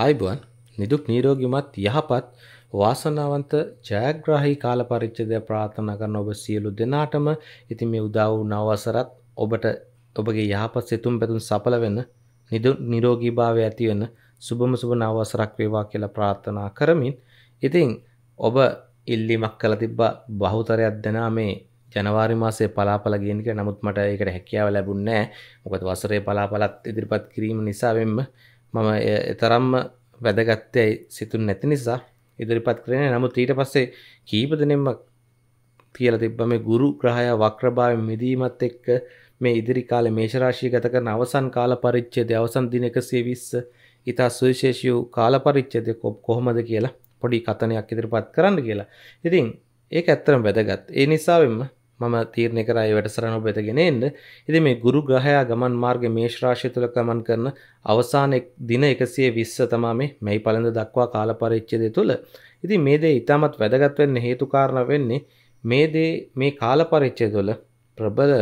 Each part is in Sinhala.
ආයිබුවන් නිදුක් නීරෝගිමත් යහපත් වාසනාවන්ත ජයග්‍රාහි කාල පරිච්ඡේදය ප්‍රාර්ථනා කරන ඔබ සියලු දෙනාටම ඉතින් මේ උදා වූ නව වසරත් ඔබට ඔබගේ යහපත් සිතුම් පැතුම් සඵල වෙන නිරෝගීභාවය ඇති වෙන සුබම සුබ නව වසරක් වේවා කියලා ප්‍රාර්ථනා කරමින් ඉතින් ඔබ ඉල්ලීමක් කළ තිබ්බා බහුතරයක් දෙනා මේ ජනවාරි මාසේ පලාපල ගේනික නමුත් මට ඒකට හැකියාව ලැබුණේ නැහැ. මොකද වසරේ පලාපලත් ඉදිරිපත් කිරීම නිසා වෙන්න මම එතරම්ම වැදගත්තයයි සිතුන් නැති නිසා ඉදිරිපත් කරන නමුත් ඊට පස්සේ කීපදනෙම කියල තිබ්බ මේ ගුරු ග්‍රහය වක්‍රභාව මිදීමත් එක්ක මේ ඉදිරි කාල මේශරාශී ගත කරන අවසන් කාල පරිච්චේ දවසන් දින එකසේ විස්ස ඉතා සුවිශේෂයූ කාල පරිච්චද කොප් කොහොමද කියලා පොඩි කතනයක් ඉදිරිපත් කරන්න කියලා ඉතින් ඒ ඇත්තරම් වැදගත් ඒ නිසාවෙන්ම මම තීරණය කරයි වැඩසරන ඔබ වෙතගෙන එන්න. ඉතින් මේ ගුරු ග්‍රහයා ගමන් මාර්ගයේ මේෂ රාශිය තුල ගමන් කරන අවසාන දින 120 තමයි මේ මැයි පළඳ දක්වා කාල පරිච්ඡේදය තුල. ඉතින් මේ දේ ඊටමත් වැදගත් වෙන්න හේතු කාරණා වෙන්නේ මේ දේ මේ කාල පරිච්ඡේදය තුල ප්‍රබල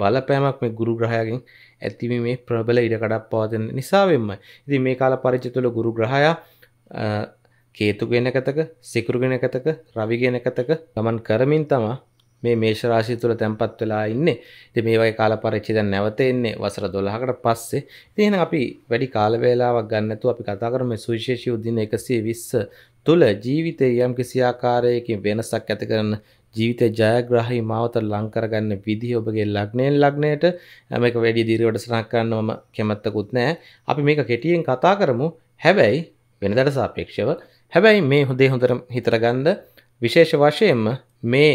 බලපෑමක් මේ ගුරු ග්‍රහයාගෙන් ඇතිවීමේ ප්‍රබල ඉඩකඩක් පවතින නිසා වෙම්මයි. ඉතින් මේ කාල පරිච්ඡේදය තුල ගුරු ග්‍රහයා කේතු ගෙනකතක, සිකුරු ගෙනකතක, රවි ගෙනකතක ගමන් කරමින් තමයි මේ මේෂ රාශිය තුල තැම්පත් වෙලා ඉන්නේ. ඉතින් මේ වගේ කාල පරිච්ඡේද නැවත එන්නේ වසර 12කට පස්සේ. ඉතින් එහෙනම් අපි වැඩි කාල වේලාවක් ගන්න නැතුව අපි කතා කරමු මේ සුවිශේෂී උදින 120 තුල ජීවිතයේ යම් කිසි ආකාරයකින් වෙනසක් ඇති කරන ජීවිත ජයග්‍රහී මාවත ලංකරගන්න විදිහ ඔබගේ ලග්නයෙන් ලග්නයට මේක වැඩි දිරිවට සනක් කරන්න මම කැමැත්තකුත් නැහැ. අපි මේක කෙටියෙන් කතා කරමු. හැබැයි වෙනදට සාපේක්ෂව හැබැයි මේ හොදේ හොඳට හිතර ගන්න විශේෂ වශයෙන්ම මේ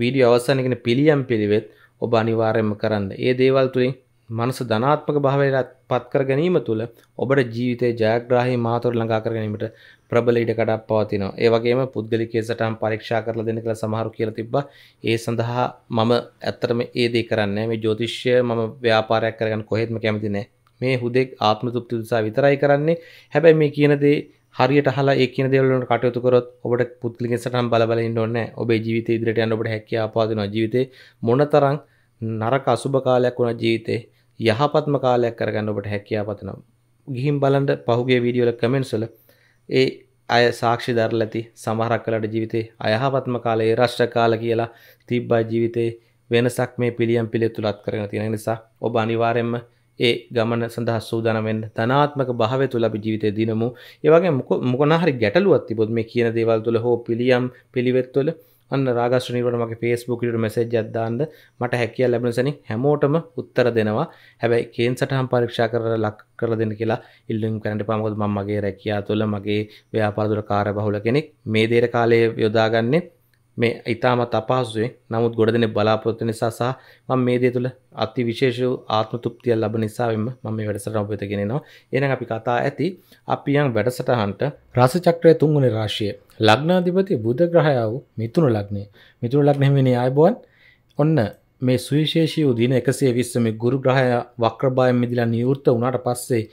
වීඩියෝ අවසානයේගෙන පිළියම් පිළිවෙත් ඔබ අනිවාර්යයෙන්ම කරන්න. ඒ දේවල් තුලින් මනස ධනාත්මක භාවයට පත් කර ගැනීම තුළ ඔබට ජීවිතයේ ජයග්‍රාහී මාතෘ ළඟා කර ගැනීමට ප්‍රබල ඉඩ කඩක් පවතිනවා. ඒ වගේම පුද්ගලිකයේ සටහන් පරීක්ෂා කරලා දෙන්න කියලා සමහරු කියලා තිබ්බා. ඒ සඳහා මම ඇත්තටම ඒ දේ කරන්නේ මේ ජ්‍යොතිෂය මම ව්‍යාපාරයක් කරගන්න කොහෙත්ම කැමති නැහැ. මේ හුදෙක් ආත්ම තෘප්ති උදෙසා විතරයි කරන්නේ. හැබැයි මේ කියන දේ හරියට හලා ඒ කියන දේවල් වලට කටයුතු කරොත් ඔබට පුද්ගලික සටහන් බල බල ඉන්න ඕනේ නැහැ. ඔබේ ජීවිතේ ඉදිරියට යන්න ඔබට හැකියාව පාදිනවා. ජීවිතේ මොනතරම් නරක අසුබ කාලයක් වුණා ජීවිතේ යහපත්ම කාලයක් කරගන්න ඔබට හැකියාව පතනවා. ගිහින් බලන්න පහුගිය වීඩියෝ වල කමෙන්ට්ස් වල ඒ අය සාක්ෂි දරලා ඇති සමහරක් වෙලාට ජීවිතේ අයහපත්ම කාලේ රෂ්ට කාල කියලා තිබ්බා ජීවිතේ වෙනසක් මේ පිළියම් පිළිතුලත් කරගෙන තියෙන නිසා ඔබ අනිවාර්යයෙන්ම ඒ ගමන සඳහා සූදානමෙන් ධනාත්මක භාවය තුළ අපි ජීවිතය දිනමු. ඒ වගේ මොකන හරි ගැටලුවක් තිබොත් මේ කියන දේවල් තුළ හෝ පිළියම් පිළිවෙත් තුළ අන්න රාගස් නිර්වණ මගේ Facebook එකට මැසේජ් එකක් දාන්න මට හැකියාව ලැබෙන සෙනින් හැමෝටම උත්තර දෙනවා. හැබැයි කේන් සටහන් පරීක්ෂා කරලා ලක් කරලා දෙන්න කියලා ඉල්ලුම් කරන්න එපා. මොකද මම මගේ රැකියාව තුළ මගේ ව්‍යාපාර තුළ කාර්යබහුල කෙනෙක්. මේ දේර කාලයේ යොදාගන්නේ මේ ඉතාමත් අපහසුවේ නමුත් ගොඩ දෙනෙ බලාපොරොත්තු නිසා සහ මම මේ දේ තුළ අති විශේෂ ආත්ම තෘප්තිය ලැබ නිසා වෙන්න මම මේ වැඩසටහන ඔබට ගෙනෙනවා. එහෙනම් අපි කතා ඇති අපි යම් වැඩසටහනට රස චක්‍රයේ තුන්වෙනි රාශිය ලග්නාධිපති බුධ ග්‍රහයා වූ මිථුන ලග්නය. මිථුන ලග්න හිමිනේ ආයුබෝවන්. ඔන්න මේ සුවිශේෂී වූ දින 120 මේ ගුරු ග්‍රහයා වක්‍රභාවයෙන් මිදලා නිවෘත්ත වුණාට පස්සේ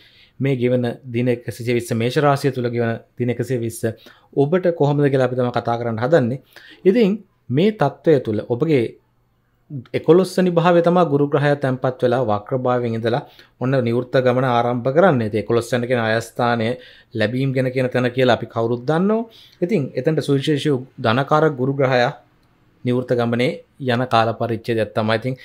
මේ ගෙවන දින එකසිේ විස්ස මේශරාශය තුළ ගෙවන දින එකසේ විස්ස ඔබට කොහොමද කියලාපිතම කතා කරන්න හදන්නේ ඉතින් මේ තත්ත්වය තුළ ඔබගේ එකොලොස්සනි භාව තම ගුරුග්‍රහය තැන්පත් වෙලා වක්‍රභාවෙන් ඉඳලා ඔන්න නිවෘත්ත ගමන ආරම්භ කරන්න ඇති කොලොස්සන කෙන අයස්ථානය ලැබීම් ගෙන කියෙන තැන කියලා අපි කවුරුද්දන්නවා ඉතින් එතන්ට සුවිශේෂය ධනකාර ගුරුග්‍රහයා නිවෘත ගමනේ යන කාල පරිච්චේ දත්තමයිතින්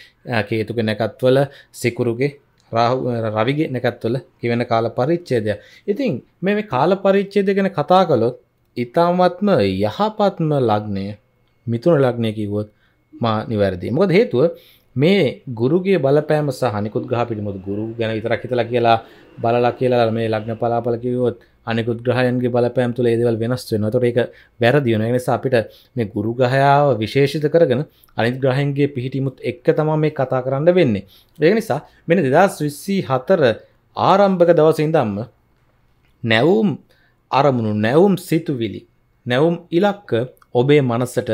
කේතුගෙනැකත්වල සිකුරුගේ රවිගේ නැකත්වල කිවෙන කාල පරිච්චේදය ඉතින් මේ කාල පරිච්චේද ගැන කතා කළොත් ඉතාමත්ම යහපත්ම ලග්නය මිතුන ලග්නය කිවොත් මා නිවැරදි මොකද හේතුව මේ ගුරුගේ බලපෑම සහනිකුත් ගහ පිළිමුත් ගුරු ගැන විතරක් හිතලා කියලා බලලා කියලා මේ ලග්න පලාපල කිවොත් අනෙකුත් ග්‍රහයන්ගේ බලපෑම් තුළ ඒදවල් වෙනස් වෙන තොට ඒක වැරදිවන නිසා අපිට මේ ගුරු ගහයාව විශේෂිත කරගෙන අනිත් ග්‍රහයන්ගේ පිහිටිමුත් එක්ක තමා මේ කතා කරන්න වෙන්නේ ඒ නිසා මෙන දෙදස් විස්සී හතර ආරම්භක දවසින්දම්ම නැවුම් අරමුණු නැවුම් සිතුවිලි නැවුම් ඉලක්ක ඔබේ මනසට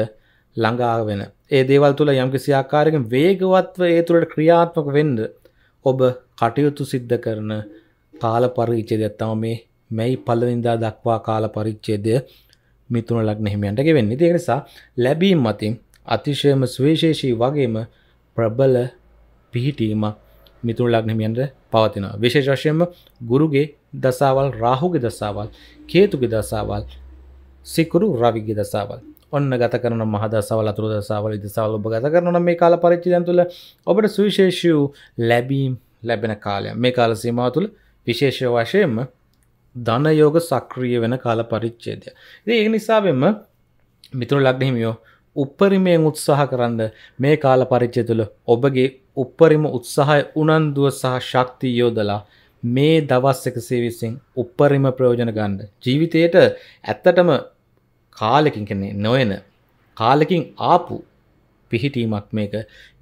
ළඟා වෙන ඒ දේවල් තුළ යම්කිසි ආකාරයෙන් වේගවත්ව ඒ තුළට ක්‍රියාත්මක වෙන්ද ඔබ කටයුතු සිද්ධ කරන කාල පරිච්ඡේදයක් තමයි මේ මැයි පලවෙනිදා දක්වා කාල පරිච්චේදය මිතුන ලක්න හිමියන්ට ගෙවෙන්නේ තිය නිසා ලැබීම් මතින් අතිශයම ස්වේශේෂී වගේම ප්‍රබල පිහිටීමක් මිතුන් ලක්නමියන්ට පවතිනවා විශේෂ වශයෙන්ම ගුරුගේ දසාවල් රාහුගේ දසාවල් කේතුගේ දසාවල් සිකුරු රවිගේ දසාවල් ඔන්න ගත කරන මහදසවල අතුර දසාවල දසාවල ඔබ ගත කරන මේ කාල පරිච්චිදයන් තුළ ඔබට සුවිශේෂ වූ ලැබීම් ලැබෙන කාලය මේ කාල සීමාව තුළ විශේෂ වශයෙන්ම ධනයෝග සක්‍රිය වෙන කාල පරිච්චේදය. ඒ නිසාවෙම මිතුර ලක්නහිමියෝ උපරිමයෙන් උත්සාහ කරන්න මේ කාල පරිච්චය තුළ ඔබගේ උපරිම උත්සාහය උනන්දුව සහ ශක්ති යෝදලා මේ දවස් එකසේ විසින් උපරිම ප්‍රයෝජන ගණ්ඩ. ජීවිතයට ඇත්තටම කාලකින් කන්නේ නොයන කාලකින් ආපු පිහිටීමක් මේක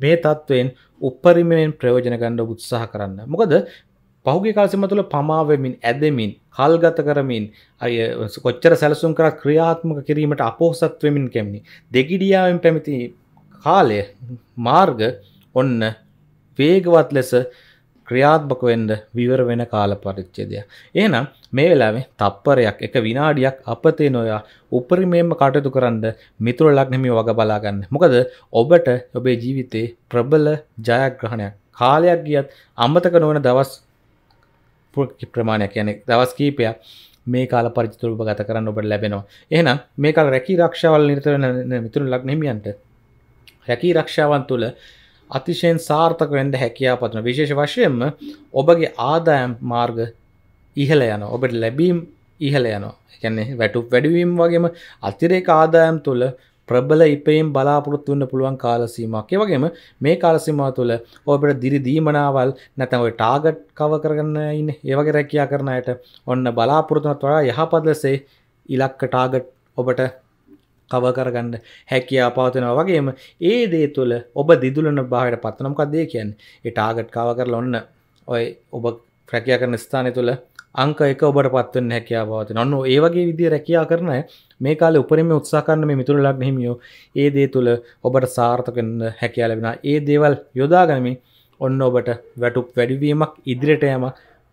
මේ තත්ත්වයෙන් උපරිමයෙන් ප්‍රයෝජන ගණ්ඩ උත්සාහ කරන්න මොකද පහුගේ කාලසිම තුළ පමාවමින් ඇදමින් කල්ගත කරමින් අය කොච්චර සැලසුම් කර ක්‍රියාත්මක කිරීමට අපෝසත්වමින් කැමනි දෙගිඩියාවෙන් පැමිති කාලය මාර්ග ඔන්න වේගවත් ලෙස ක්‍රියාත්මක වෙන්ඩ විවර වෙන කාල පරිච්චේදය. ඒනම් මේ වෙලාවේ තප්පරයක් එක විනාඩියක් අපතේ නොයා උපරිමේම කටයුතු කරන්න මිතුර ලක්නෙමි වග බලාගන්න. මොකද ඔබට ඔබේ ජීවිතේ ප්‍රබල ජයග්‍රහණයක් කාලයක් ගියත් අම්මතක නොවන දවස් ප්‍රමාණයක් යනෙ දවස් කීපයක් මේ කාල පරිචිතුරූප ගත කරන්න ඔබට ලැබෙනවා එහනම් මේ කාල රැකී රක්ෂාවල් නිර්තරන මිතුරු ලක්නෙමියන්ට රැකී රක්ෂාවන් තුළ අතිශයෙන් සාර්ථක වෙන්ඩ හැකියාපත්න විශේෂ වශයෙන්ම ඔබගේ ආදායම් මාර්ග ඉහල යන ඔබට ලැබීම් ඉහල යනවා එකන්නේ වැටු වැඩුවීම් වගේම අතිරේක ආදායම් තුළ ප්‍රබල ඉපයෙන් බලාපොරොත්තු වෙන්න පුළුවන් කාලසීමාවක්. ඒ වගේම මේ කාලසීමාව තුළ ඔබට දිරි දීමනාවල් නැත්නම් ඔය ටාගට් කව කරගෙන ඉන්න ඒ වගේ රැකියා කරන අයට ඔන්න බලාපොරොත්තුනට වඩා යහපත් ලෙසේ ඉලක්ක ටාගට් ඔබට කව කරගන්න හැකියා පවතනවා වගේම ඒ දේ තුළ ඔබ දිදුලන භාවයට පත්වනමකක් දේ කියන් එටාගට් කාව කරලා ඔන්න ඔය ඔබ රැකයා කරන ස්ථානය තුළ අංක එක ඔබට පත්වන්න හැකයා බවත නොන්න ඒවගේ විදි රැකයා කරන මේ කාල උපරම උත්සාකරන්න මේ මිතුර ලක් හිමියෝ ඒ දේ තුළ ඔබට සාර්ථකන්න හැකයා ලැබෙන ඒ දේවල් යොදාගනමින් ඔන්න ඔබට වැටුප් වැඩිවීමක් ඉදිරිට යම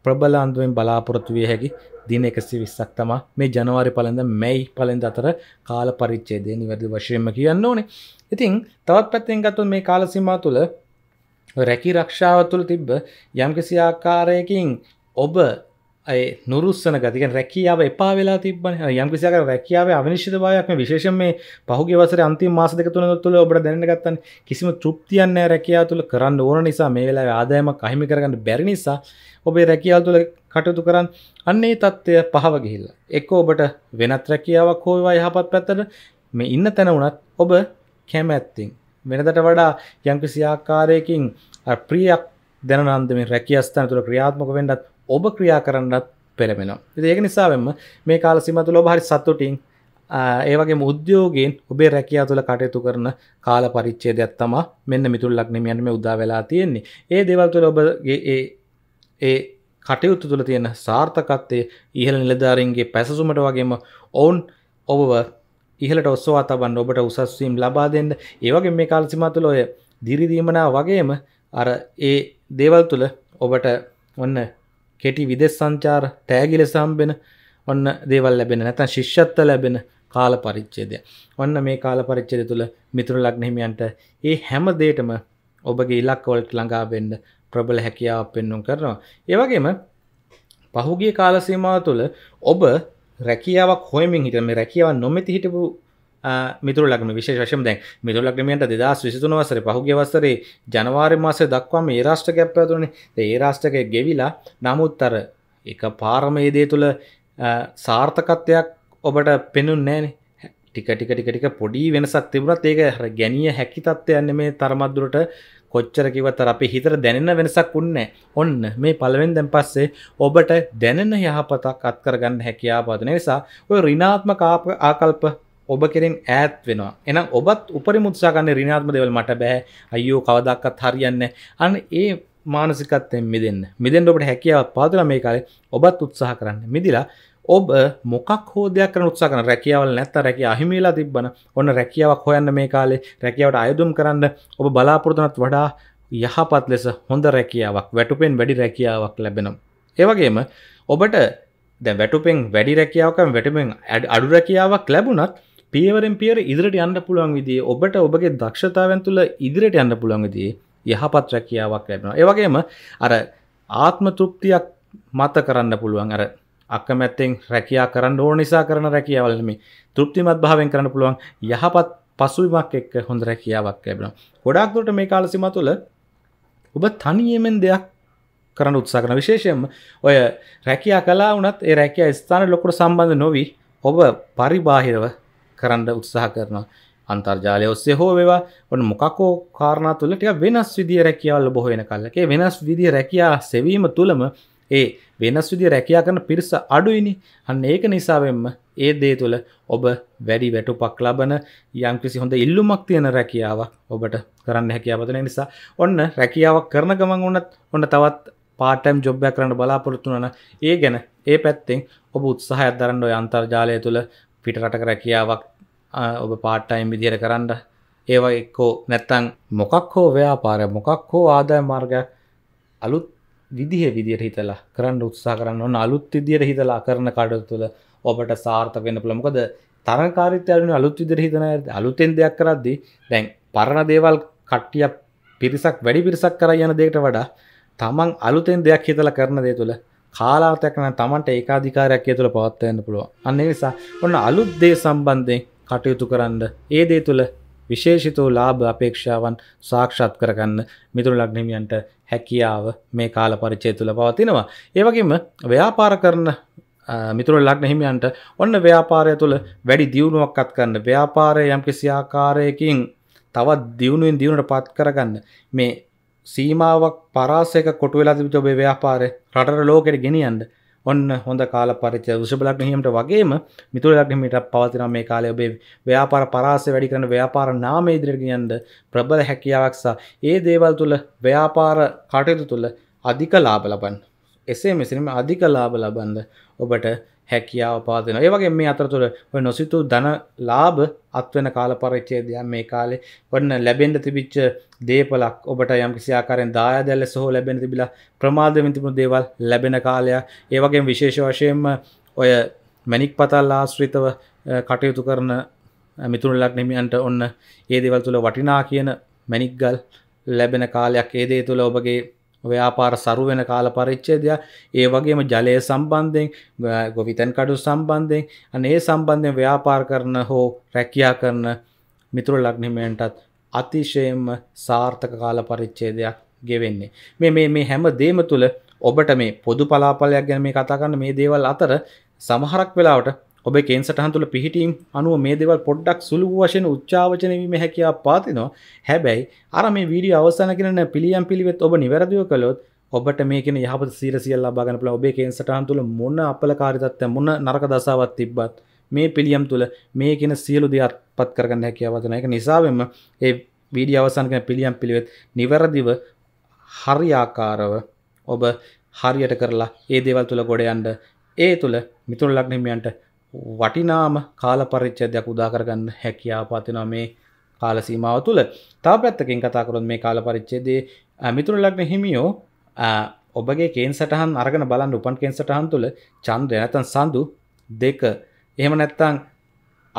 ප්‍රබල අන්දුවෙන් බලාපොරොත්තු විය හැකි දින එකසි විස්සක් තමා මේ ජනවාරි පලඳ මැයි පලෙන්ද අතර කාල පරිච්චේදය නිවැදි වශයෙන්ම කියන්න ඕනේ ඉතින් තවත් පැත්තෙන් ගත්තු මේ කාලසිමා තුළ රැකි රක්ෂාව තුළ තිබ්බ යම්කිසි ආකාරයකින් ඔබ නුරුස්සන ගතික රැකියාව එපා වෙලා තිබන යම්කිසික රැකියාව අවිනිශ්ිත භාවයක්ම විශේෂම මේ පහුගේ වසර අන්ති මාස දෙක තුන තුළ ඔබට දැනගත්තන් කිසිම තෘප්තියන්න රැකයා තුළ කරන්න ඕන නිසා මේ වෙලා ආදායම කහිමි කරගන්න බැරි නිසා ඔබේ රැකියාව තුළ කටයුතු කරන්න අන්නේ තත්ත්වය පහව ගිහිල්ල එක්ක ඔබට වෙනත් රැකියාවක් හෝවා යහපත් පැත්තට මේ ඉන්න තැන වුණත් ඔබ කැමැත්තිං වෙනදට වඩා යම්කිසි ආකාරයකින් ප්‍රියක් දැන අන්දම රැකිය ස්ථාන තුළ ක්‍රියාත්මක වෙන්නත් ඔබ ක්‍රියා කරන්නත් පෙළමෙනවා. ඉතින් ඒක නිසාවෙන්ම මේ කාල සීමා තුළ ඔබ හරි සතුටින් ඒ වගේ උද්‍යෝගයෙන් ඔබේ රැකියාව තුළ කටයුතු කරන කාල පරිච්ඡේදයක් තමයි මෙන්න මිතුල් ලග්නෙ කියන්නේ මේ උදා වෙලා තියෙන්නේ. ඒ දේවල් තුළ ඔබගේ ඒ ඒ කටයුතු තුළ තියෙන සාර්ථකත්වය ඉහළ නිලධාරීන්ගේ පැසසුමට වගේම ඔවුන් ඔබව ඉහලට ඔස්සවා තබන්න ඔබට උසස්වීම් ලබා දෙන්න ඒවගේ මේ කාල්සිමතුල ඔය දිරිදීමනා වගේම අර ඒ දේවල් තුළ ඔබට ඔන්න කෙටි විදෙස් සංචාර තෑගිල සම්බෙන ඔන්න දේවල් ලැබෙන නැතන් ශිෂ්‍යත්ත ලැබෙන කාල පරිච්චේදය ඔන්න මේ කාල පරිච්චේද තුළ මිතුරු ලක්නහිමියන්ට ඒ හැම දේටම ඔබගේ ඉලක්වලට ළඟාවෙන්න ප්‍රබල හැකියාව පෙන්නුම් කරනවා. ඒවගේම පහුගිය කාලසීමාව තුළ ඔබ රැකියාවක් හොයමින් හිට මේ රැකියාව නොමැති හිටපු මිතුර ලක්ම විශේෂම දැන් මිතුර ලක්මයන්ට දෙදස් විසිතුන වසර පහුගේ වසරේ ජනවාරි මාසය දක්වාම ඒ රාෂ්ට්‍ර ගැප්පවතුනේ ඒ රාෂ්ට්‍රකය ගෙවිලා නමුත් අර එක පාරම ඒ දේ තුළ සාර්ථකත්වයක් ඔබට පෙනුන් නෑන ටික ටික ටික ටික පොඩි වෙනසක් තිබුණත් ඒක ගැනිය හැකි තත්ත්වයන්න මේ තරමත්දුරට කොච්චර කිවතර අපි හිතර දැනෙන වෙනසක් උන්න ඔන්න මේ පළවෙන් දැන් පස්සේ ඔබට දැනෙන යහපතක් අත්කරගන්න හැකියාපාදන නිසා ඔය රිනාත්ම කාප ආකල්ප ඔබ කෙරින් ඈත් වෙනවා එනම් ඔබත් උපරි මුත්සාගන්න රිනාත්ම දෙවල් මට බැහැ අයෝ කවදක්කත් හරියන්න අන්න ඒ මානසිකත්තයෙන් මිදන්න මිදෙන් ඔබට හැකියාව පාදල මේ කාලේ ඔබත් උත්සාහ කරන්න මිදිලා ඔබ මොකක් හෝදයක් කන උත්සා කන රැකියාවල් නැත්ත රැක අහිමේලා තිබන ඔන්න රැකියාවක් හොයන්න මේ කාලේ රැකියාවට අයුදුම් කරන්න ඔබ බලාපොරතනත් වඩා යහපත් ලෙස හොඳ රැකියාවක් වැටුපෙන් වැඩි රැකියාවක් ලැබෙනම්. ඒවගේම ඔබට දැ වැටුපෙන් වැඩි රැකියාවකම් වැටමෙන් අඩු රැකියාවක් ලැබුණත් පියවරෙන් පියර ඉදිරට යන්න පුළුවන් විදිේ ඔබට ඔබගේ දක්ෂතාවන් තුළ ඉදිරට යන්න පුළුවන්ගදී යහපත් රැකියාවක් ලැබෙනවා ඒවගේම අර ආත්ම තෘප්තියක් මත කරන්න පුළුවන් අර අක්කමැත්තෙන් රැකයා කරන්න ඕන නිසා කරන රැකියාවල් මේ තෘප්තිමත් භාවයෙන් කරන්න පුළුවන් යහපත් පසුවිමක් එක්ක හොඳ රැකියාවක් ලැබෙනවා. ගොඩාක් දුරට මේ කාලසීමාව තුළ ඔබ තනියෙන් දෙයක් කරන්න උත්සාහ කරන විශේෂයෙන්ම ඔය රැකියා කළා වුණත් ඒ රැකියා ස්ථාන ලොකුට සම්බන්ධ නොවි ඔබ පරිබාහිරව කරන්න උත්සාහ කරනවා. අන්තර්ජාලය ඔස්සේ හෝ වේවා ඔන්න මොකක්කෝ කාරණා තුළ ටික වෙනස් විදිය රැකියාවල් බොහෝ වෙන කල්ලකේ වෙනස් විදිය රැකියා සෙවීම තුළම ඒ වෙනස් විදි රැකයා කරන පිරිස අඩුයිනි අන්න ඒක නිසාවෙන්ම ඒ දේ තුළ ඔබ වැඩි වැටු පක් ලබන යම්කිසි හොඳ ඉල්ලුමක් තියෙන රැකියාව ඔබට කරන්න හැකියාවතන නිසා ඔන්න රැකියාවක් කරන ගමන් වන්නත් ඔන්න තවත් පාටම් ජොබ්බයක් කරන්න බලාපොරොත්තුවන ඒ ගැන ඒ පැත්තෙන් ඔබ උත්සාහයක් දරන්න ඔය අන්තර්ජාලය තුළ පිටරටක රැකියාවක් ඔබ පාට්ටයිම් විදිහයට කරන්න ඒවා එක්කෝ නැත්තං මොකක් හෝ ව්‍යාපාරය මොකක් හෝ ආදාය මාර්ගයක් අලුත් විදිහ විදියට හිතලා කරන්න උත්සා කරන්න ඕන අලුත් විදියට හිතලා කරන කඩ තුළ ඔබට සාර්ථක වෙන්න පුළුවන් මොකද තරකාරීත්වයෙන් අලුත් විදියට හිතන අලුතෙන් දෙයක් කරද්දී දැන් පරණ දේවල් කට්ටිය පිරිසක් වැඩි පිරිසක් කරා යන දෙයකට වඩා තමන් අලුතෙන් දෙයක් හිතලා කරන දේ තුළ කාලාර්ථයක් නම් තමන්ට ඒකාධිකාරයක් ඒ තුළ පවත්වා යන්න පුළුවන් අන්න ඒ නිසා ඔන්න අලුත් දේ සම්බන්ධයෙන් කටයුතු කරන්න ඒ දේ තුළ විශේෂිතෝ ලාභ අපේක්ෂාවන් සාක්ෂාත් කරගන්න මිතුරු ලග්නිමියන්ට හැකියාව මේ කාල පරිචය තුළ පවතිනවා. ඒවගේම ව්‍යාපාර කරන මිතුර ලක්න හිමියන්ට ඔන්න ව්‍යාපාරය තුළ වැඩි දියුණුවක්කත් කරන්න ව්‍යාපාරය යම් කිසි ආකාරයකින් තවත් දියුණුවෙන් දියුණට පත් කරගන්න මේ සීමාවක් පරාසයක කොටු වෙලා තිබිට ඔබේ ව්‍යාපාරය රටට ලෝකෙට ගෙනියන්න ඔන්න හොඳ කාල පරිච ෘෂභලග්න හිමිට වගේම මිතුල ලග්න හිමිට පවතින මේ කාලය ඔබේ ව්‍යාපාර පරාසය වැඩි කරන ව්‍යාපාර නාමය ඉදිරියට ගෙනියන්න ප්‍රබල හැකියාවක් සහ ඒ දේවල් තුල ව්‍යාපාර කටයුතු තුල අධික ලාභ ලබන්න එසේ මෙසේම අධික ලාභ ලබන්න ඔබට හැකියාව පාදන ඒවගේ මේ අතරතුර නොසිතු දන ලාබ අත්වෙන කාල පරිච්චේදයක් මේ කාලේ වන්න ලැබෙන්ට තිබිච්ච දේපලක් ඔබට යම් කිසියාකාරෙන් දායදැල්ල සහෝ ලැබෙන තිබිල ප්‍රමාධමිතිබුණු දේවල් ලැබෙන කාලයක් ඒවගේ විශේෂ වශයෙන්ම ඔය මැනික් පතල් ආශ්‍රිතව කටයුතු කරන මිතුරලක් නෙමියන්ට ඔන්න ඒ දෙවල් තුළ වටිනා කියන මැනික්ගල් ලැබෙන කාලයක් ඒදේ තුළ ඔබගේ ව්‍යාපාර සරුවෙන කාල පරිච්චේදය ඒ වගේම ජලය සම්බන්ධයෙන් ගොවිතැන් කඩු සම්බන්ධයෙන් අන ඒ සම්බන්ධයෙන් ව්‍යාපාර කරන හෝ රැකියා කරන මිතුරු ලග්නිමයන්ටත් අතිශයම සාර්ථක කාල පරිච්චේදයක් ගෙවෙන්නේ මේ මේ මේ හැම දේම තුළ ඔබට මේ පොදු පලාපලයක් ගැන මේ කතා කරන්න මේ දේවල් අතර සමහරක් වෙලාවට ඔබ කේන් සටහන් තුළ පිහිටීම් අනුව මේ දෙවල් පොඩ්ඩක් සුළු වශයෙන් උච්චාවචනවීම හැකියා පාතිනවා හැබැයි අර මේ වීඩියෝ අවසන් කරන පිළියම් පිළිවෙත් ඔබ නිවැරදිව කළොත් ඔබට මේකන යහපත සීරසිියල් ලබාගන්න පුළ ඔබේ කේන් සටහන් තුළ මොන අපලකාරිතත්ව මොන නරක දසාවත් තිබ්බත් මේ පිළියම් තුළ මේකෙන සියලු දෙයක් පත් කරගන්න හැකියාවතන එක නිසාවෙම ඒ වීඩිය අවසන්කන පිළියම් පිළිවෙත් නිවැරදිව හරියාකාරව ඔබ හරියට කරලා ඒ දේවල් තුළ ගොඩයන්ට ඒ තුළ මිතුර ලක්නිමියන්ට වටිනාම කාල පරිච්චදයක් උදාකරගන්න හැකියාපාතින මේ කාල සීමාව තුළ තා පැත්තකින් කතාකරොත් මේ කාල පරිච්චේදේ මිතුරු ලක්න හිමියෝ ඔබගේ කේන් සටහන් අරගෙන බලන්න උපන් කෙන් සටහන් තුළ චන්ද්‍ර නැතන් සඳු දෙක එහෙම නැත්තං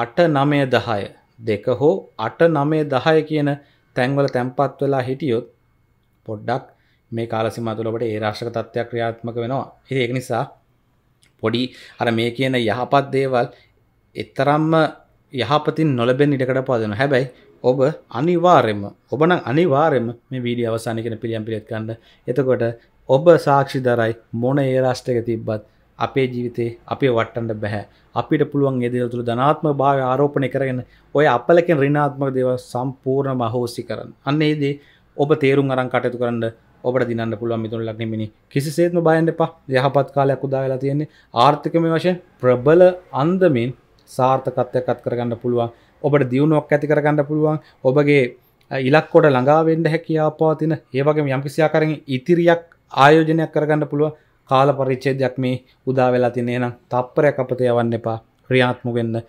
අට නමය දහය දෙක හෝ අට නමේ දහය කියන තැන්වල තැන්පත් වෙලා හිටියොත් පොඩ්ඩක් මේ කාලසිමතුලට ඒ රාශ්ක තත්ත්වයක් ක්‍රියාත්මක වෙනවා ඒ නිසා පොඩි අර මේ කියන යහපත් දේවල් එතරම්ම යහපතින් නොලබෙන් ඉඩකට පාදන හැබැයි ඔබ අනිවාර්යෙන්ම ඔබන අනිවාර්යෙන්ම මේ වීඩිය අවසාන කෙන පිළියම් පිළිත් කන්න එතකොට ඔබ සාක්ෂි දරයි මොන ඒ රාෂ්ටක තිබ්බත් අපේ ජීවිතේ අපේ වට්ටන්ට බැහැ අපිට පුළුවන් එදල් තුළ ධනාත්ම භාව ආරෝපණය කරගෙන ඔය අපලකින් රිනාත්මක දේව සම්පූර්ණ මහෝසි කරන්න අන්න ඒදේ ඔබ තේරුම් අරන් කටයුතු කරන්න ඔබට දිනන්න පුළුවන් මිතුන් ලක්නෙමිනි කිසිසේත්ම බයන්න එපා යහපත් කාලයක් උදා වෙලා තියෙන්නේ ආර්ථිකම වශයෙන් ප්‍රබල අන්දමින් සාර්ථකත්වයක් අත් කරගන්න පුළුවන් ඔබට දියුණුවක් ඇති කරගන්න පුළුවන් ඔබගේ ඉලක්කොට ළඟාවෙන්ඩ හැකියා පවතින ඒවගේ යම්කිසියාකරින් ඉතිරියක් ආයෝජනයක් කරගන්න පුළුව කාල පරිච්චේදයක් මේ උදා වෙලා තින්නේ නම් තප්පරයක් අපතය වන්න එපා ක්‍රියාත්මු වෙන්න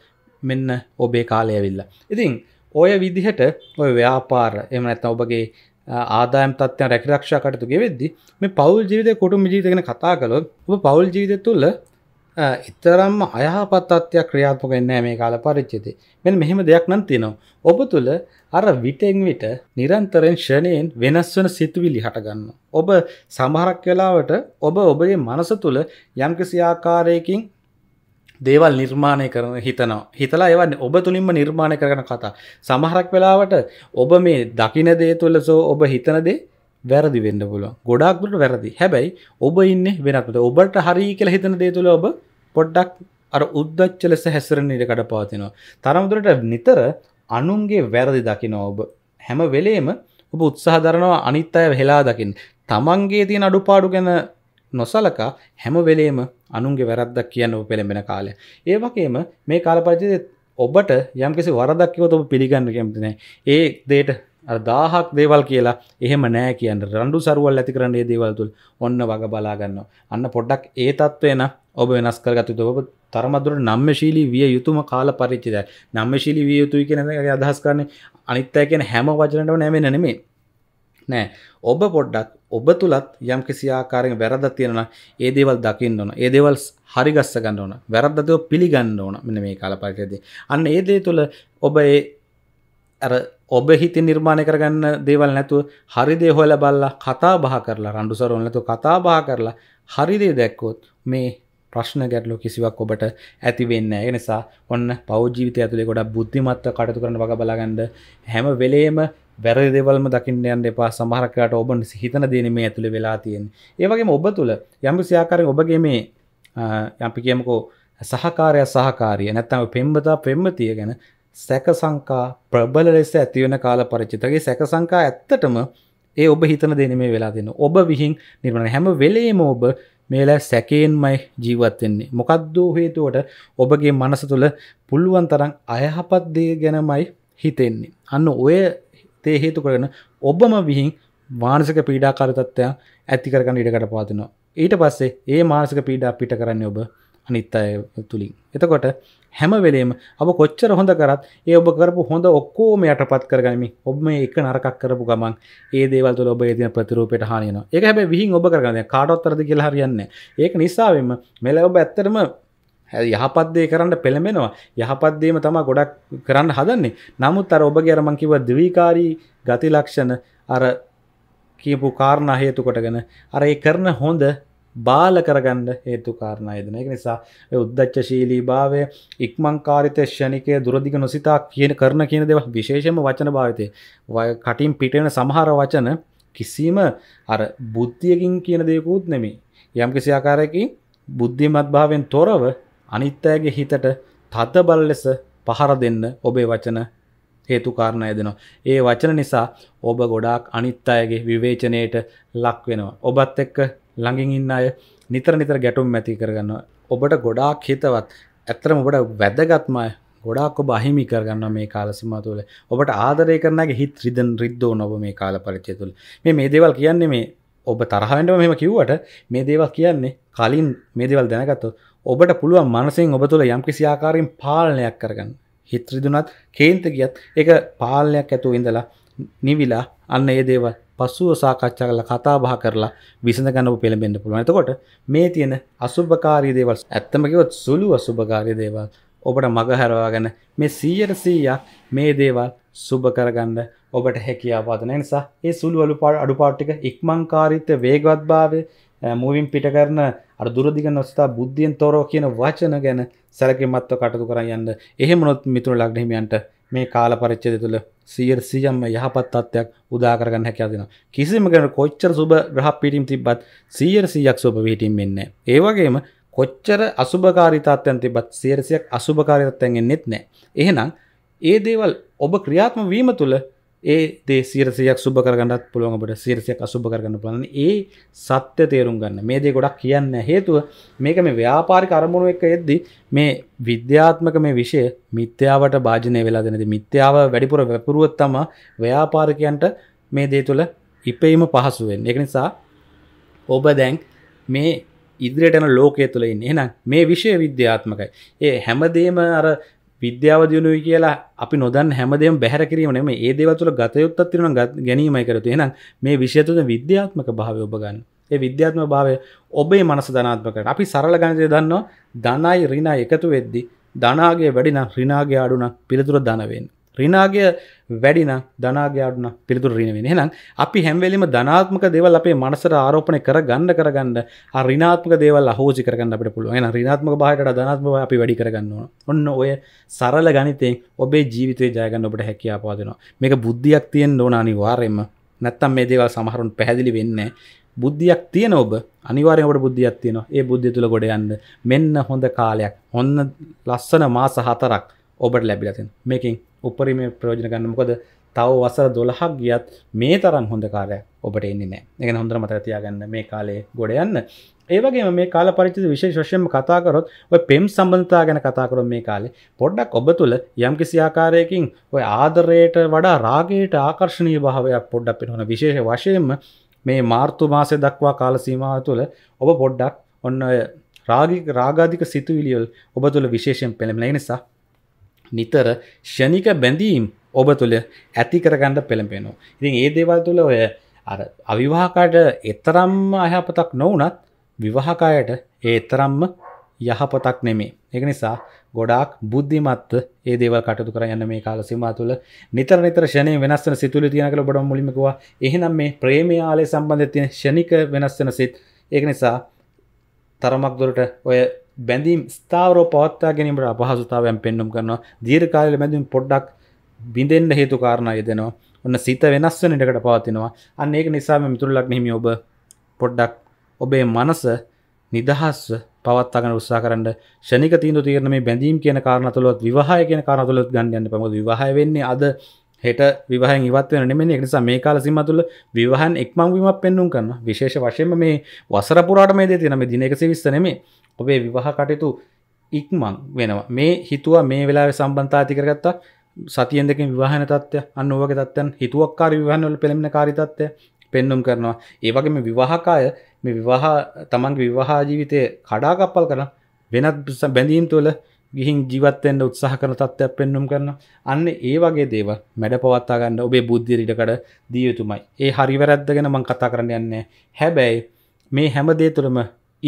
මෙන්න ඔබේ කාලය විල්ල. ඉතින් ඔය විදිහට ඔය ව්‍යාපාර එම නැත්ත ඔබගේ ආදායම් තත්ත්යන් රැකිරක්ෂා කටතු ගෙවෙද්දි මේ පවුල් ජීවිතය කුටුම් ජීවිතගෙන කතා කළොත් ඔබ පවුල් ජීවිත තුළ ඉතරම්ම අයහපත්තත්වයක් ක්‍රියාත්මක වෙන්නේ මේ කාල පරිච්ඡේදේ. මෙන්න මෙහෙම දෙයක් නම් තියෙනවා. ඔබ තුල අර විටෙන් විට නිරන්තරයෙන් ෂණයෙන් වෙනස් වෙන සිතුවිලි හට ගන්නවා. ඔබ සමහරක් වෙලාවට ඔබ ඔබේ මනස තුල යම්කිසි ආකාරයකින් දේවල් නිර්මාණය කරන හිතනවා හිතලා එවන්න ඔබ තුළින්ම නිර්මාණය කරන කතා සමහරක් වෙලාවට ඔබ මේ දකින දේ තුළ සෝ ඔබ හිතනදේ වැරදි වෙන්න පුළුව ගොඩක්දුට වැරදි හැබැයි ඔබ ඉන්න වෙනකට ඔබට හරි කියල හිතන දේ තුළ ඔබ පොඩ්ඩක් අර උද්දච්ච ලෙස හැසරන ඉඩකට පවතිනවා තරමුදුරට නිතර අනුන්ගේ වැරදි දකිනවා ඔබ හැම වෙලේම ඔබ උත්සාහ දරනවා අනිත් අය වෙලා දකිින් තමන්ගේ තියෙන අඩුපාඩු ගැන නොසලකා හැම වෙලේම අනුන්ගේ වැරද්දක් කියන්න ඔබ පෙළඹෙන කාලය. ඒ වගේම මේ කාලපරිච්ඡේදයේ ඔබට යම්කිසි වරදක් කිව්වොත් ඔබ පිළිගන්න කැමති නැහැ. ඒ දෙයට අර දාහක් දේවල් කියලා එහෙම නෑ කියන්න රණ්ඩු සරුවල් ඇති කරන්න ඒ දේවල් තුල ඔන්න වග බලා ගන්නවා. අන්න පොඩ්ඩක් ඒ තත්ත්වය නම් ඔබ වෙනස් කරගත යුතු. ඔබ තරමදුරට නම්මශීලී විය යුතුම කාල පරිච්ඡේදය. නම්මශීලී විය යුතුයි කියන අදහස් කරන්නේ අනිත් අය කියන හැම වචනටම නැමෙන්න නෙමෙයි. නෑ. ඔබ පොඩ්ඩක් ඔබ තුලත් යම් කිසි ආකාරයක වැරද්දක් තියෙනවා ඒ දේවල් දකින්න ඕන. ඒ දේවල් හරි ගස්ස ගන්න ඕන. වැරද්දද පිළිගන්න ඕන. මෙන්න මේ කාලපරිච්ඡේදයේ. අන්න ඒ දේ තුල ඔබ ඒ අර ඔබ හිතින් නිර්මාණය කරගන්න දේවල් නැතුව හරි දේ හොයලා බලලා කතා බහ කරලා රණ්ඩු සරවල නැතුව කතා බහ කරලා හරි දේ දැක්කොත් මේ ප්‍රශ්න ගැටලු කිසිවක් ඔබට ඇති වෙන්නේ නැහැ. ඒ නිසා ඔන්න පෞද්ගලික ජීවිතය ඇතුලේ ගොඩක් බුද්ධිමත්ව කටයුතු කරන වග බලාගන්න හැම වෙලේම වැරදි දෙවල්ම දකින්න යන්න එපා සමහරකට ඔබ හිතන දේන මේ ඇතුළේ වෙලා තියෙන ඒවගේ ඔබ තුළ යම්ි සයාකාරෙන් ඔබගේ මේ යම්පි කියමකෝ සහකාරය සහකාරය නැත්තම පෙම්බතා පෙම්මතිය ගැන සැක සංකා ප්‍රබල ලෙස ඇතිවෙන කාල පරච්චිතගේ සැක සංකා ඇත්තටම ඒ ඔබ හිතන දෙන මේ වෙලා දෙන්න ඔබ විහින් නිර්මණ හැම වෙලේම ඔබ මේලා සැකයෙන්මයි ජීවත්වෙන්නේ මොකක්දෝ හේතුවට ඔබගේ මනස තුළ පුළුවන් තරම් අයහපත් දේ ගැනමයි හිතෙන්නේ. අන්න ඔය තත්ත්වය හේතු කරන ඔබම විහින් මානසක පීඩාකාරතත්වයන් ඇති කරගන්න ඉඩකට පාතිනවා. ඊට පස්සේ ඒ මානසික පීඩා පිට කරන්න ඔබ අනිත් අය තුළින්. එතකොට හැම වෙලේම අප කොච්චර හොඳ කරත් ඒ ඔබ කරපු හොඳ ඔක්කෝම යටපත් කරගනමි ඔබ මේ එක නරකක් කරපු ගමන් ඒ දේවල් ඔබ දින ප්‍රතිරූපයට හානියනවා එක හැබැ විහින් ඔබ කරගන්න කාඩොත්තරද කියලා හරියන්න ඒක නිසාවෙම මෙල ඔබ ඇත්තරම යහපත් දේ කරන්න පෙළඹෙනවා යහපත් දේම තමයි ගොඩක් කරන්න හදන්නේ. නමුත් අර ඔබගේ අර මං කිව්ව ද්විකාරී ගති ලක්ෂණ අර කියපු කාරණා හේතු කොටගෙන අර ඒ කරන හොඳ බාල කරගන්න හේතු කාරණා යදෙන. ඒක නිසා ඔය උද්දච්චශීලී භාවය, ඉක්මන්කාරිත ෂණිකය, දුරදිග නොසිතා කියන කරන කියන දේවල් විශේෂයෙන්ම වචන භාවිතය. කටින් පිට වෙන සමහර වචන කිසිම අර බුද්ධියකින් කියන දේකුත් නෙමෙයි. යම් කිසි ආකාරයකින් බුද්ධිමත් භාවයෙන් තොරව අනිත්තෑගේ හිතට තතබල ලෙස පහර දෙන්න ඔබේ වචන හේතුකාරණය දෙනවා. ඒ වචන නිසා ඔබ ගොඩාක් අනිත් අයගේ විවේචනයට ලක් වෙනවා. ඔබත් එක්ක ළඟින් ඉන්න අය නිතර නිතර ගැටුම් ඇති කරගන්නවා. ඔබට ගොඩාක් හිතවත් ඇත්තරම ඔබට වැදගත්මය ගොඩාක් ඔබ අහිමි කරගන්න මේ කාලසිම තුළ ඔබට ආදරය කරනගේ හිත් රිදන් රිද්දෝ නොබ මේ කාල පරිචය තුළ මේ මේ දේවල් කියන්නේ මේ ඔබ තරහවෙන්ටම මෙම කිව්වට මේ දේවල් කියන්නේ කලින් මේ දේවල් දැනගත්තොත් ඔබට පුළුවන් මනසින් ඔබ තුළ යම් කිසි ආකාරයෙන් පාලනයක් කරගන්න හිත්‍රදුනත් කේන්ත ගියත් එක පාලනයක් ඇතුව ඉඳලා නිවිලා අන්න ඒ දේවල් පසුව සාකච්ඡා කරලා කතා බහ කරලා විසඳ ගන්න ඔබ පෙළඹෙන්න පුළුවන්. එතකොට මේ තියෙන අසුභකාරී දේවල් ඇත්තම කිව්වොත් සුළු අසුභකාරී දේවල් ඔබට මග හරවාගෙන මේ 100% මේ දේවල් සුබ කරගන්න ඔබට හැකියාව වදන නිසා ඒ සුළුවලු පාඩ අඩුපාඩු ටික ඉක්මන්කාරීත්වය වේගවත්භාවය මූවින් පිට කරන අර දුරදිග නොස්ථා බුද්ධියෙන් තොරෝ කියන වචන ගැන සැලකිමත්ව කටතු කර යන්න එහෙමනොත් මිතුරු ලක්නහිමියන්ට මේ කාල පරිච්චද තුළ සියර් සියම්ම යහපත් අත්වයක් උදාකරගන්න හැකයාතින කිසිම ගැන කොච්චර සුබ ්‍රහ පිටිම් තිබත් සියර් සියක් සුප පිටිම් මෙන්න ඒවගේම කොච්චර අසුභකාරිතාත්යන් තිබත් සේරසියක් අසුභකාරිතත්තැන්ගෙන් නෙත් නෑ එහෙනම් ඒ දේවල් ඔබ ක්‍රියාත්ම වීම තුළ ඒ දේ සීරසයක් සුබ කරගන්නත් පුළුවන්ට සිරසයක් අසුබ කරගන්න පලන ඒ සත්‍ය තේරුම් ගන්න මේ දේ ගොඩක් කියන්න හේතුව මේක මේ ව්‍යාපාරි කරමුණු එක එද්දි මේ විද්‍යාත්මක මේ විෂය මිත්‍යාවට භාජනය වෙලා දෙනද මිත්‍යාව වැඩිපුර වැපුරුවත් තම ව්‍යාපාරකයන්ට මේ දේ තුළ ඉපීම පහසුවෙන් එක නිසා ඔබ දැන් මේ ඉදිරියටන ලෝකය තුළ ඉන්න එනම් මේ විෂය විද්‍යාත්මකයි ඒ හැමදේම අර විද්‍යාව දියුණුයි කියලා අපි නොදන් හැමදේම බැහැර කිරීම නෙමෙයි ඒ දේවල් තුළ ගතයුත්තක් තියෙනවා ගැනීමයි කරතු එහෙනම් මේ විෂය තුළ විද්‍යාත්මක භාවය ඔබ ගන්න ඒ විද්‍යාත්මක භාවය ඔබේ මනස ධනාත්මක කරන අපි සරල ගණිතය දන්නවා ධනයි ඍණයි එකතු වෙද්දී ධනාගේ වැඩි නම් ඍණාගේ අඩු නම් පිළිතුර ධන වෙන්නේ රිනාගේ වැඩින ධනාගයාඩන පිළිතුර රීනවෙන හෙනම් අපි හැම්වෙලිම ධනාත්මක දෙවල් අපේ මනසර ආරෝපනය කර ගන්න කරගන්න රිනාත්මක දෙවල් හෝජි කරගන්න අපට පුළුව එන රිනාත්මක බහට ධනාත්ම අපි වැඩි කරගන්නවා ඔන්න ඔය සරල ගනිතේ ඔබේ ජීවිතය ජයගන්න ඔබට හැකියා පාදනවා මේක බුද්ධියක් තියෙන් ඕනානි වාරයම නැත්තම් මේ දේවල් සමහරුන් පැහැදිලි වෙන්න බුද්ධියක් තියෙන ඔබ අනිවාරයට බුද්ධියක් තියෙන ඒ බුද්ධ තුළ ගොඩයන්න මෙන්න හොඳ කාලයක් ඔන්න ලස්සන මාස හතරක් ඔබට ලැබිලතින් මේකින් උපරිම ප්‍රෝජන ගන්න මොකද තව වසර දොළහක් ගියත් මේ තරම් හොඳ කාරය ඔබට එන්නේ නෑ එක හොඳ මතරතියාගන්න මේ කාලේ ගොඩ යන්න ඒවගේ මේ කාල පරිචි විශේෂයෙන් කතාකරොත් ඔය පෙම් සම්බන්ධතා ගැන කතාකරොත් මේ කාලේ පොඩ්ඩක් ඔබ තුළ යම් කිසි ආකාරයකින් ඔය ආදරයට වඩා රාගයට ආකර්ශණීය භාවයක් පොඩ්ඩක් පෙන්වන විශේෂ වශයෙන්ම මේ මාර්තු මාසය දක්වා කාල සීමාව තුළ ඔබ පොඩ්ඩක් ඔන්න රාගික රාගාධික සිතුවිලිවල ඔබ තුළ විශේෂයෙන් පෙළඹෙන නිසා නිතර ෂණික බැඳීම් ඔබ තුළ ඇති කරගන්න පෙළඹෙනු. ඉතින් ඒ දේවල් තුළ ඔය අර අවිවාහකාට එතරම්ම අයහපතක් නොවනත් විවාහකායට ඒ එතරම්ම යහපතක් නෙමේ. එක නිසා ගොඩාක් බුද්ධිමත්ත ඒ දේව කටතු කර යන්න මේ කාල සිමා තුළ නිතර නිතර ෂණය වෙනස්සන සිතුල තියනකළ බොඩ මුලිමකවා එහෙනම් මේ ප්‍රේමය ආලය සම්බන්ධ තිය ෂණික වෙනස්සන සිත් ඒක නිසා තරමක් දුරට ඔය බැඳීම් ස්ථාවරෝ පවත්තා ගැනීමට අපහසුතාවයන් පෙන්නුම් කරනවා දීර්ඝකාලීන බැඳීම් පොඩ්ඩක් බිඳෙන්න හේතු කාරණා යෙදෙනවා ඔන්න සිත වෙනස් වෙන ඉඩකට පවතිනවා අන්න ඒක නිසා මේ මිතුරු ලග්න හිමි ඔබ පොඩ්ඩක් ඔබේ මනස නිදහස්ව පවත්වාගෙන උත්සාහ කරන්න ෂණික තීන්දුව తీරන මේ බැඳීම් කියන කාරණා තුලවත් විවාහය කියන කාරණා තුලවත් ගන්න යන්න බෑ මොකද විවාහය වෙන්නේ අද හෙට විවාහන් ඉවත් වෙන නෙමෙයි ඒක නිසා මේ කාල සීමාව තුළ විවාහන් එක්මන් වීමක් පෙන්වුම් කරනවා විශේෂ වශයෙන්ම මේ වසර පුරාට මේ දේ තියෙනවා මේ දින 120 නෙමෙයි ඔබේ විවාහ කටයුතු ඉක්මන් වෙනවා මේ හිතුවා මේ වෙලාවේ සම්බන්ධතාති කරගත්තා සතියෙන් දෙකින් විවාහන තත්ත්වය අන්න ඔවගේ තත්ත්වයන් හිතුවක්කාර විවාහනවල පෙළෙන කාරිතත්වය පෙන්නුම් කරනවා ඒවගේ මේ විවාහකාය මේ විවාහ තමන්ගේ විවාහා ජීවිතය කඩාකප්පල් කරන වෙනත් බැඳීම් තුළ ගිහින් ජීවත්තෙන්ට උත්සාහ කරන තත්ත්වයක් පෙන්නුම් කරන අන්න ඒ වගේ දේව මැඩ පවත්තාගන්න ඔබේ බුද්ධිරිටකට දියයුතුමයි ඒ හරිවරැද්දගෙන මං කතා කරන්න යන්නේ හැබැයි මේ හැමදේ තුළම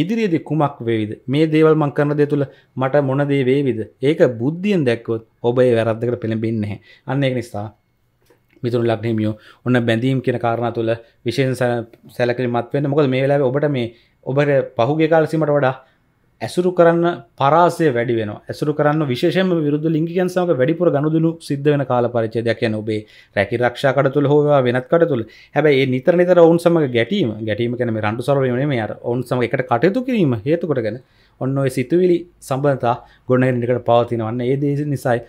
ඉදිරියේදි කුමක් වේවිද මේ දේවල් මං කරන දේ තුළ මට මොනදේ වේවිද ඒක බුද්ධියෙන් දැක්කොත් ඔබේ වැරද්දකට පෙළඹෙන්නේ අන්න ඒ නිසා මිතුරු ලක්නහිමියෝ ඔන්න බැඳීම් කියන කාරණා තුළ විශේෂ සැලකිලිමත් වෙන්න මොකද මේ වෙලාවේ ඔබට මේ ඔබට පහුගේ කාලසීමට වඩා ඇසුරු කරන්න පරාසය වැඩි වෙන ඇසුරු කරන්න විශේෂම විරුද්ධ ලිංගිකන් සමඟ වැඩිපුර ගනුදුනු සිද්ධ වෙන කාල පරිච්චේදයක් යන ඔබේ රැකි රක්ෂාකට තුළ හෝවා වෙනත් කට තුළ හැබැයි නිතර නිතර ඔවුන් සමඟ ගැටීම ගැටීම කැන මේ රන්ඩු සරවීමේ අර ඔවන් සම එකට කටයුතු කිරීම හේතුකොටගෙන ඔන්න ඔය සිතුවිලි සම්බඳතා ගොඩනගනිකට පවතිනවන්න ඒ දේසි නිසයි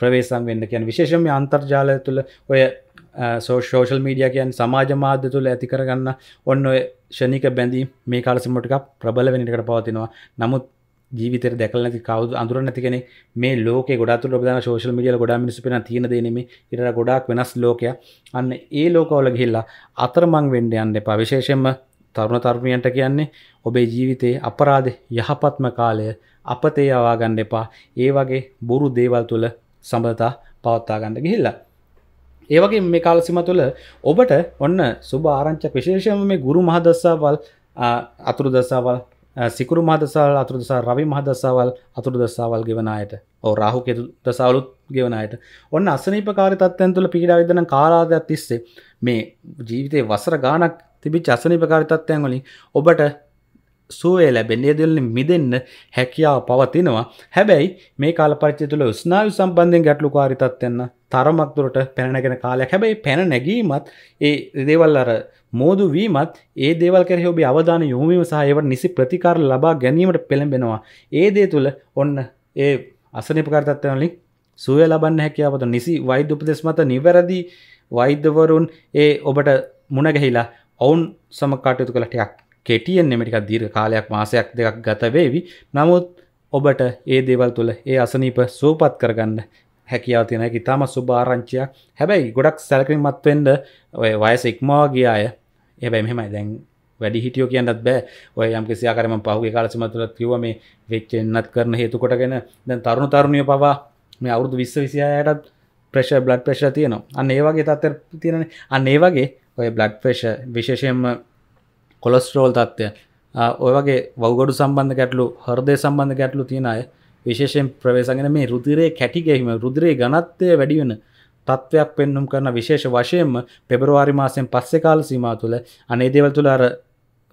ප්‍රවේශම් වෙන්න කියන විශේෂම අන්තර්ජාලය තුළ ඔය සෝෂෝෂල් මීඩිය කියන් සමාජ මාධ්‍ය තුළ ඇති කරගන්න ඔන්න ඔය ෂණික බැඳී මේ කාලසිමටක් ප්‍රබල වෙනටකට පවතිනවා නමුත් ජීවිතර දැකල නැති කවු අඳුර නැති කෙනෙ මේ ලෝක ගොඩත් ප්‍රධාන ශෝෂල් මිියල ගොඩා මිනිසුපෙන තියෙන දෙනෙම ඉට ගොඩක් වෙනස් ලෝකය අන්න ඒ ලෝකවල ගිහිල්ලා අතරමං වෙන්ඩ යන්න පවිශේෂෙන්ම තරුණ තර්මියන්ට කියන්නේ ඔබේ ජීවිතයේ අපරාධ යහපත්ම කාලය අපතේ අවාගන්න එපා ඒ වගේ බොරු දේවල් තුළ සබඳතා පවත්තාගන්න ගිහිල්ලා ඒවගේ මේ කාලසිම තුළ ඔබට ඔන්න සුභ ආරංචක් විශේෂම මේ ගුරු මහදස්සාවල් අතුරු දසාවල් සිකුරු මහදසාවල් අතුරු දසා රවි මහදසාවල් අතුරු දසාවල් ගෙවනායට ඕ රාහු කෙතු දසාවලුත් ගෙවනයට ඔන්න අසනීපකාරි තත්වයන් තුළ පිහිටා විදන කාලාදයක් තිස්සේ මේ ජීවිතය වසර ගානක් තිබි චසනීපකාරි තත්වයන් වලින් ඔබට සුවේ ලැබෙන් ඒදලින් මිදන්න හැකියාව පවතිනවා හැබැයි මේ කාලපරිචය තුළ ස්නායු සම්බන්ධෙන් ගැටලු කාරිතත්වන්න තරමක්තුරට පැනගෙන කාලයක් හැබැයි පැන නැගීමත් ඒ දේවල් අර මෝදු වීමත් ඒ දේවල් කරෙහි ඔබේ අවධාන යොමුවීම සහ ඒවට නිසි ප්‍රතිකාර ලබා ගැනීමට පෙළඹෙනවා ඒ දේ තුළ ඔන්න ඒ අසනපකාරතත්වවලින් සුවය ලබන්න හැකියාවත නිසි වෛද්‍ය උපදෙස් මත නිවැරදි වෛද්‍යවරුන් ඒ ඔබට මුණගැහිලා ඔවුන් සම කටයුතු කළටයක් කෙටියෙන් එමටිකක් දීර් කාලයක් මාසයක් දෙකක් ගතවේවි නමුත් ඔබට ඒ දේවල් තුළ ඒ අසනීප සූපත් කරගන්න හැකියාව තියෙනක ඉතාම සුභාරංචියක් හැබැයි ගොඩක් සැලකින්මත්වෙන්ඩ ඔය වයස ඉක්මවාගේ අය එබැයි මෙහෙමයි දැන් වැඩි හිටියෝ කියන්නත් බෑ ඔය යම් කිසියාකරම පහුගේ කාලසිම තුළ කිව මේ වෙච්ච එන්නත් කරන හේතු කොටගෙන දැන් තරුණ තරුණය පවා මේ අවුරුදු විස්ස විසියායටත් ප්‍රශ බ්ලඩ් ප්‍රශ් තියෙනවා අන්න ඒවාගේ තත්තර තියෙනන අන්න ඒ වගේ ඔය බ්ලඩ් ප්‍රශ් විශේෂයෙන්ම කොලස්ට්‍රෝල් තත්ත්වය ඔය වගේ වගඩු සම්බන්ධ ගැටලු හර්දය සම්බන්ධ ගැටලු තියෙන අය විශේෂයෙන් ප්‍රවේශගෙන මේ රුදිරේ කැටිගෙහිම රුදිරේ ගනත්වය වැඩිවෙන තත්ත්වයක් පෙන්නුම් කරන විශේෂ වශයෙන්ම පෙබරවාරි මාසයෙන් පස්සෙ කාල සීමා තුළ අනේ දේවල් තුළ අර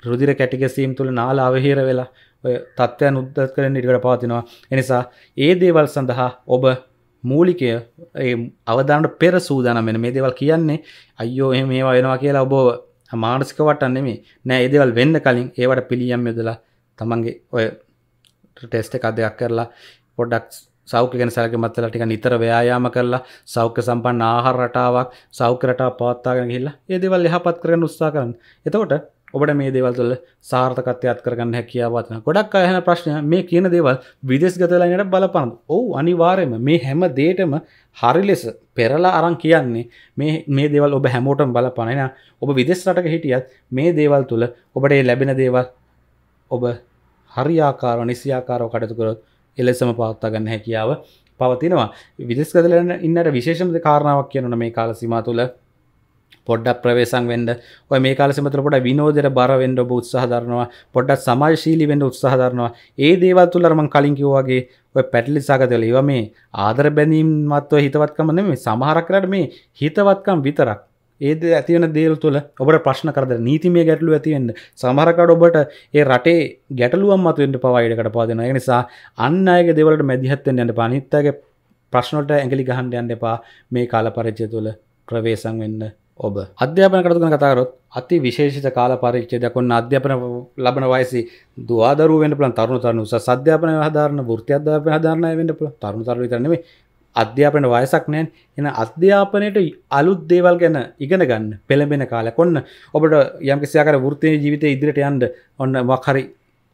රුදිර කැටිගැසීම් තුළ නාල අවහිර වෙලා ඔය තත්ත්වයන් උද්දත් කරන ඉඩකට පවතිනවා එනිසා ඒ දේවල් සඳහා ඔබ මූලිකය අවධානට පෙර සූදානම් වෙන මේ දේවල් කියන්නේ අයියෝ එහෙම මේවා වෙනවා කියලා ඔබ මානසික වටන් නෙමේ නෑ ඒ දේවල් වෙන්න කලින් ඒවට පිළියම් යොදලා තමන්ගේ ඔය ටෙස්ට එකක් දෙයක් කරලා පොඩ්ඩක් සෞඛ්‍ය ගැන සැලකීම මතලා ටික නිතර ව්‍යායාම කරලා සෞඛ්‍ය සම්පන්න ආහාර රටාවක් සෞඛ්‍ය රටාවක් පවත්වාගෙන ගිහිල්ලා ඒ දේවල් යහපත් කරගන්න උත්සාහ කරන්න. එතකොට ඔබට මේ දේවල් තුළ සාර්ථකත්වයක් කරගන්න හැකියාවත් ගොඩක් අයහන ප්‍රශ්න මේ කියන දේවල් විදෙස් ගතලයිනට බලපන්න ඔවු අනිවාර්යම මේ හැම දේටම හරි ලෙස පෙරලා අරන් කියන්නේ මේ මේ දේවල් ඔබ හැමෝටම බලපනන ඔබ විදෙස් රටක හිටියත් මේ දේවල් තුළ ඔබට ඒ ලැබෙන දේවල් ඔබ හරියාකාර නිසියාකාරව කටතුකරොත් එලෙසම පවත්තාගන්න හැකියාව පවතිනවා විදෙස් ගතලන්න ඉන්නට විශේෂමද කාරණාවක් කියනන මේ කාලසිමා තුළ පොඩ්ඩක් ප්‍රවේශම් වෙන්න ඔය මේ කාලේ සමතර පොඩ විනෝදයට බර වෙන්න ඔබ උත්සාහ දරනවා පොඩ්ඩක් සමාජශීලී වෙන්න උත්සාහ දරනවා ඒ දේවල් තුල මම කලින් කිව්වා වගේ ඔය පැටලිසාගත වෙලා ඒවා මේ ආදර බැඳීම්වත් ඔය හිතවත්කම නෙමෙයි සමහරක් වෙලාට මේ හිතවත්කම් විතරක් ඒද ඇතිවන දේල් තුළ ඔබට ප්‍රශ්න කරද නීතිමය ගැටලු ඇතිවෙන්න සමහරකට ඔබට ඒ රටේ ගැටලුවම් මතුවෙන්ට පවායිඩකට පාදෙන නිසා අන්න අයගේ දෙවලට මැදිහත්තෙන් යන්න පනිත්තගේ ප්‍රශ්නොට ඇඟලි ගහන්ඩ යන්න එපා මේ කාල පරච්චය තුළ ප්‍රවේසං වෙන්න ඔබ අධ්‍යාපන කටතු ගැන කතාකරොත් අති විශේෂිත කාල පරීක්ෂේදයක් ඔන්න අධ්‍යාපන ලබන වයසේ දුවාදරුව වෙන්න පුළුවන් තරුණ තරුණ උසස් අධ්‍යාපන ආධාරණ වෘත්ති අධ්‍යාපන ආධාරණය වෙන්න පුළුවන් තරුණ තරුණ විතර නෙමෙයි අධ්‍යාපනට වයසක් නෑන් එන අධ්‍යාපනයට අලුත් දේවල් ගැන ඉගෙන ගන්න පෙළඹෙන කාලයක් ඔන්න ඔබට යම්කිසියාකර වෘත්තය ජීවිතය ඉදිරිට යන්ඩ ඔන්න මක්හරි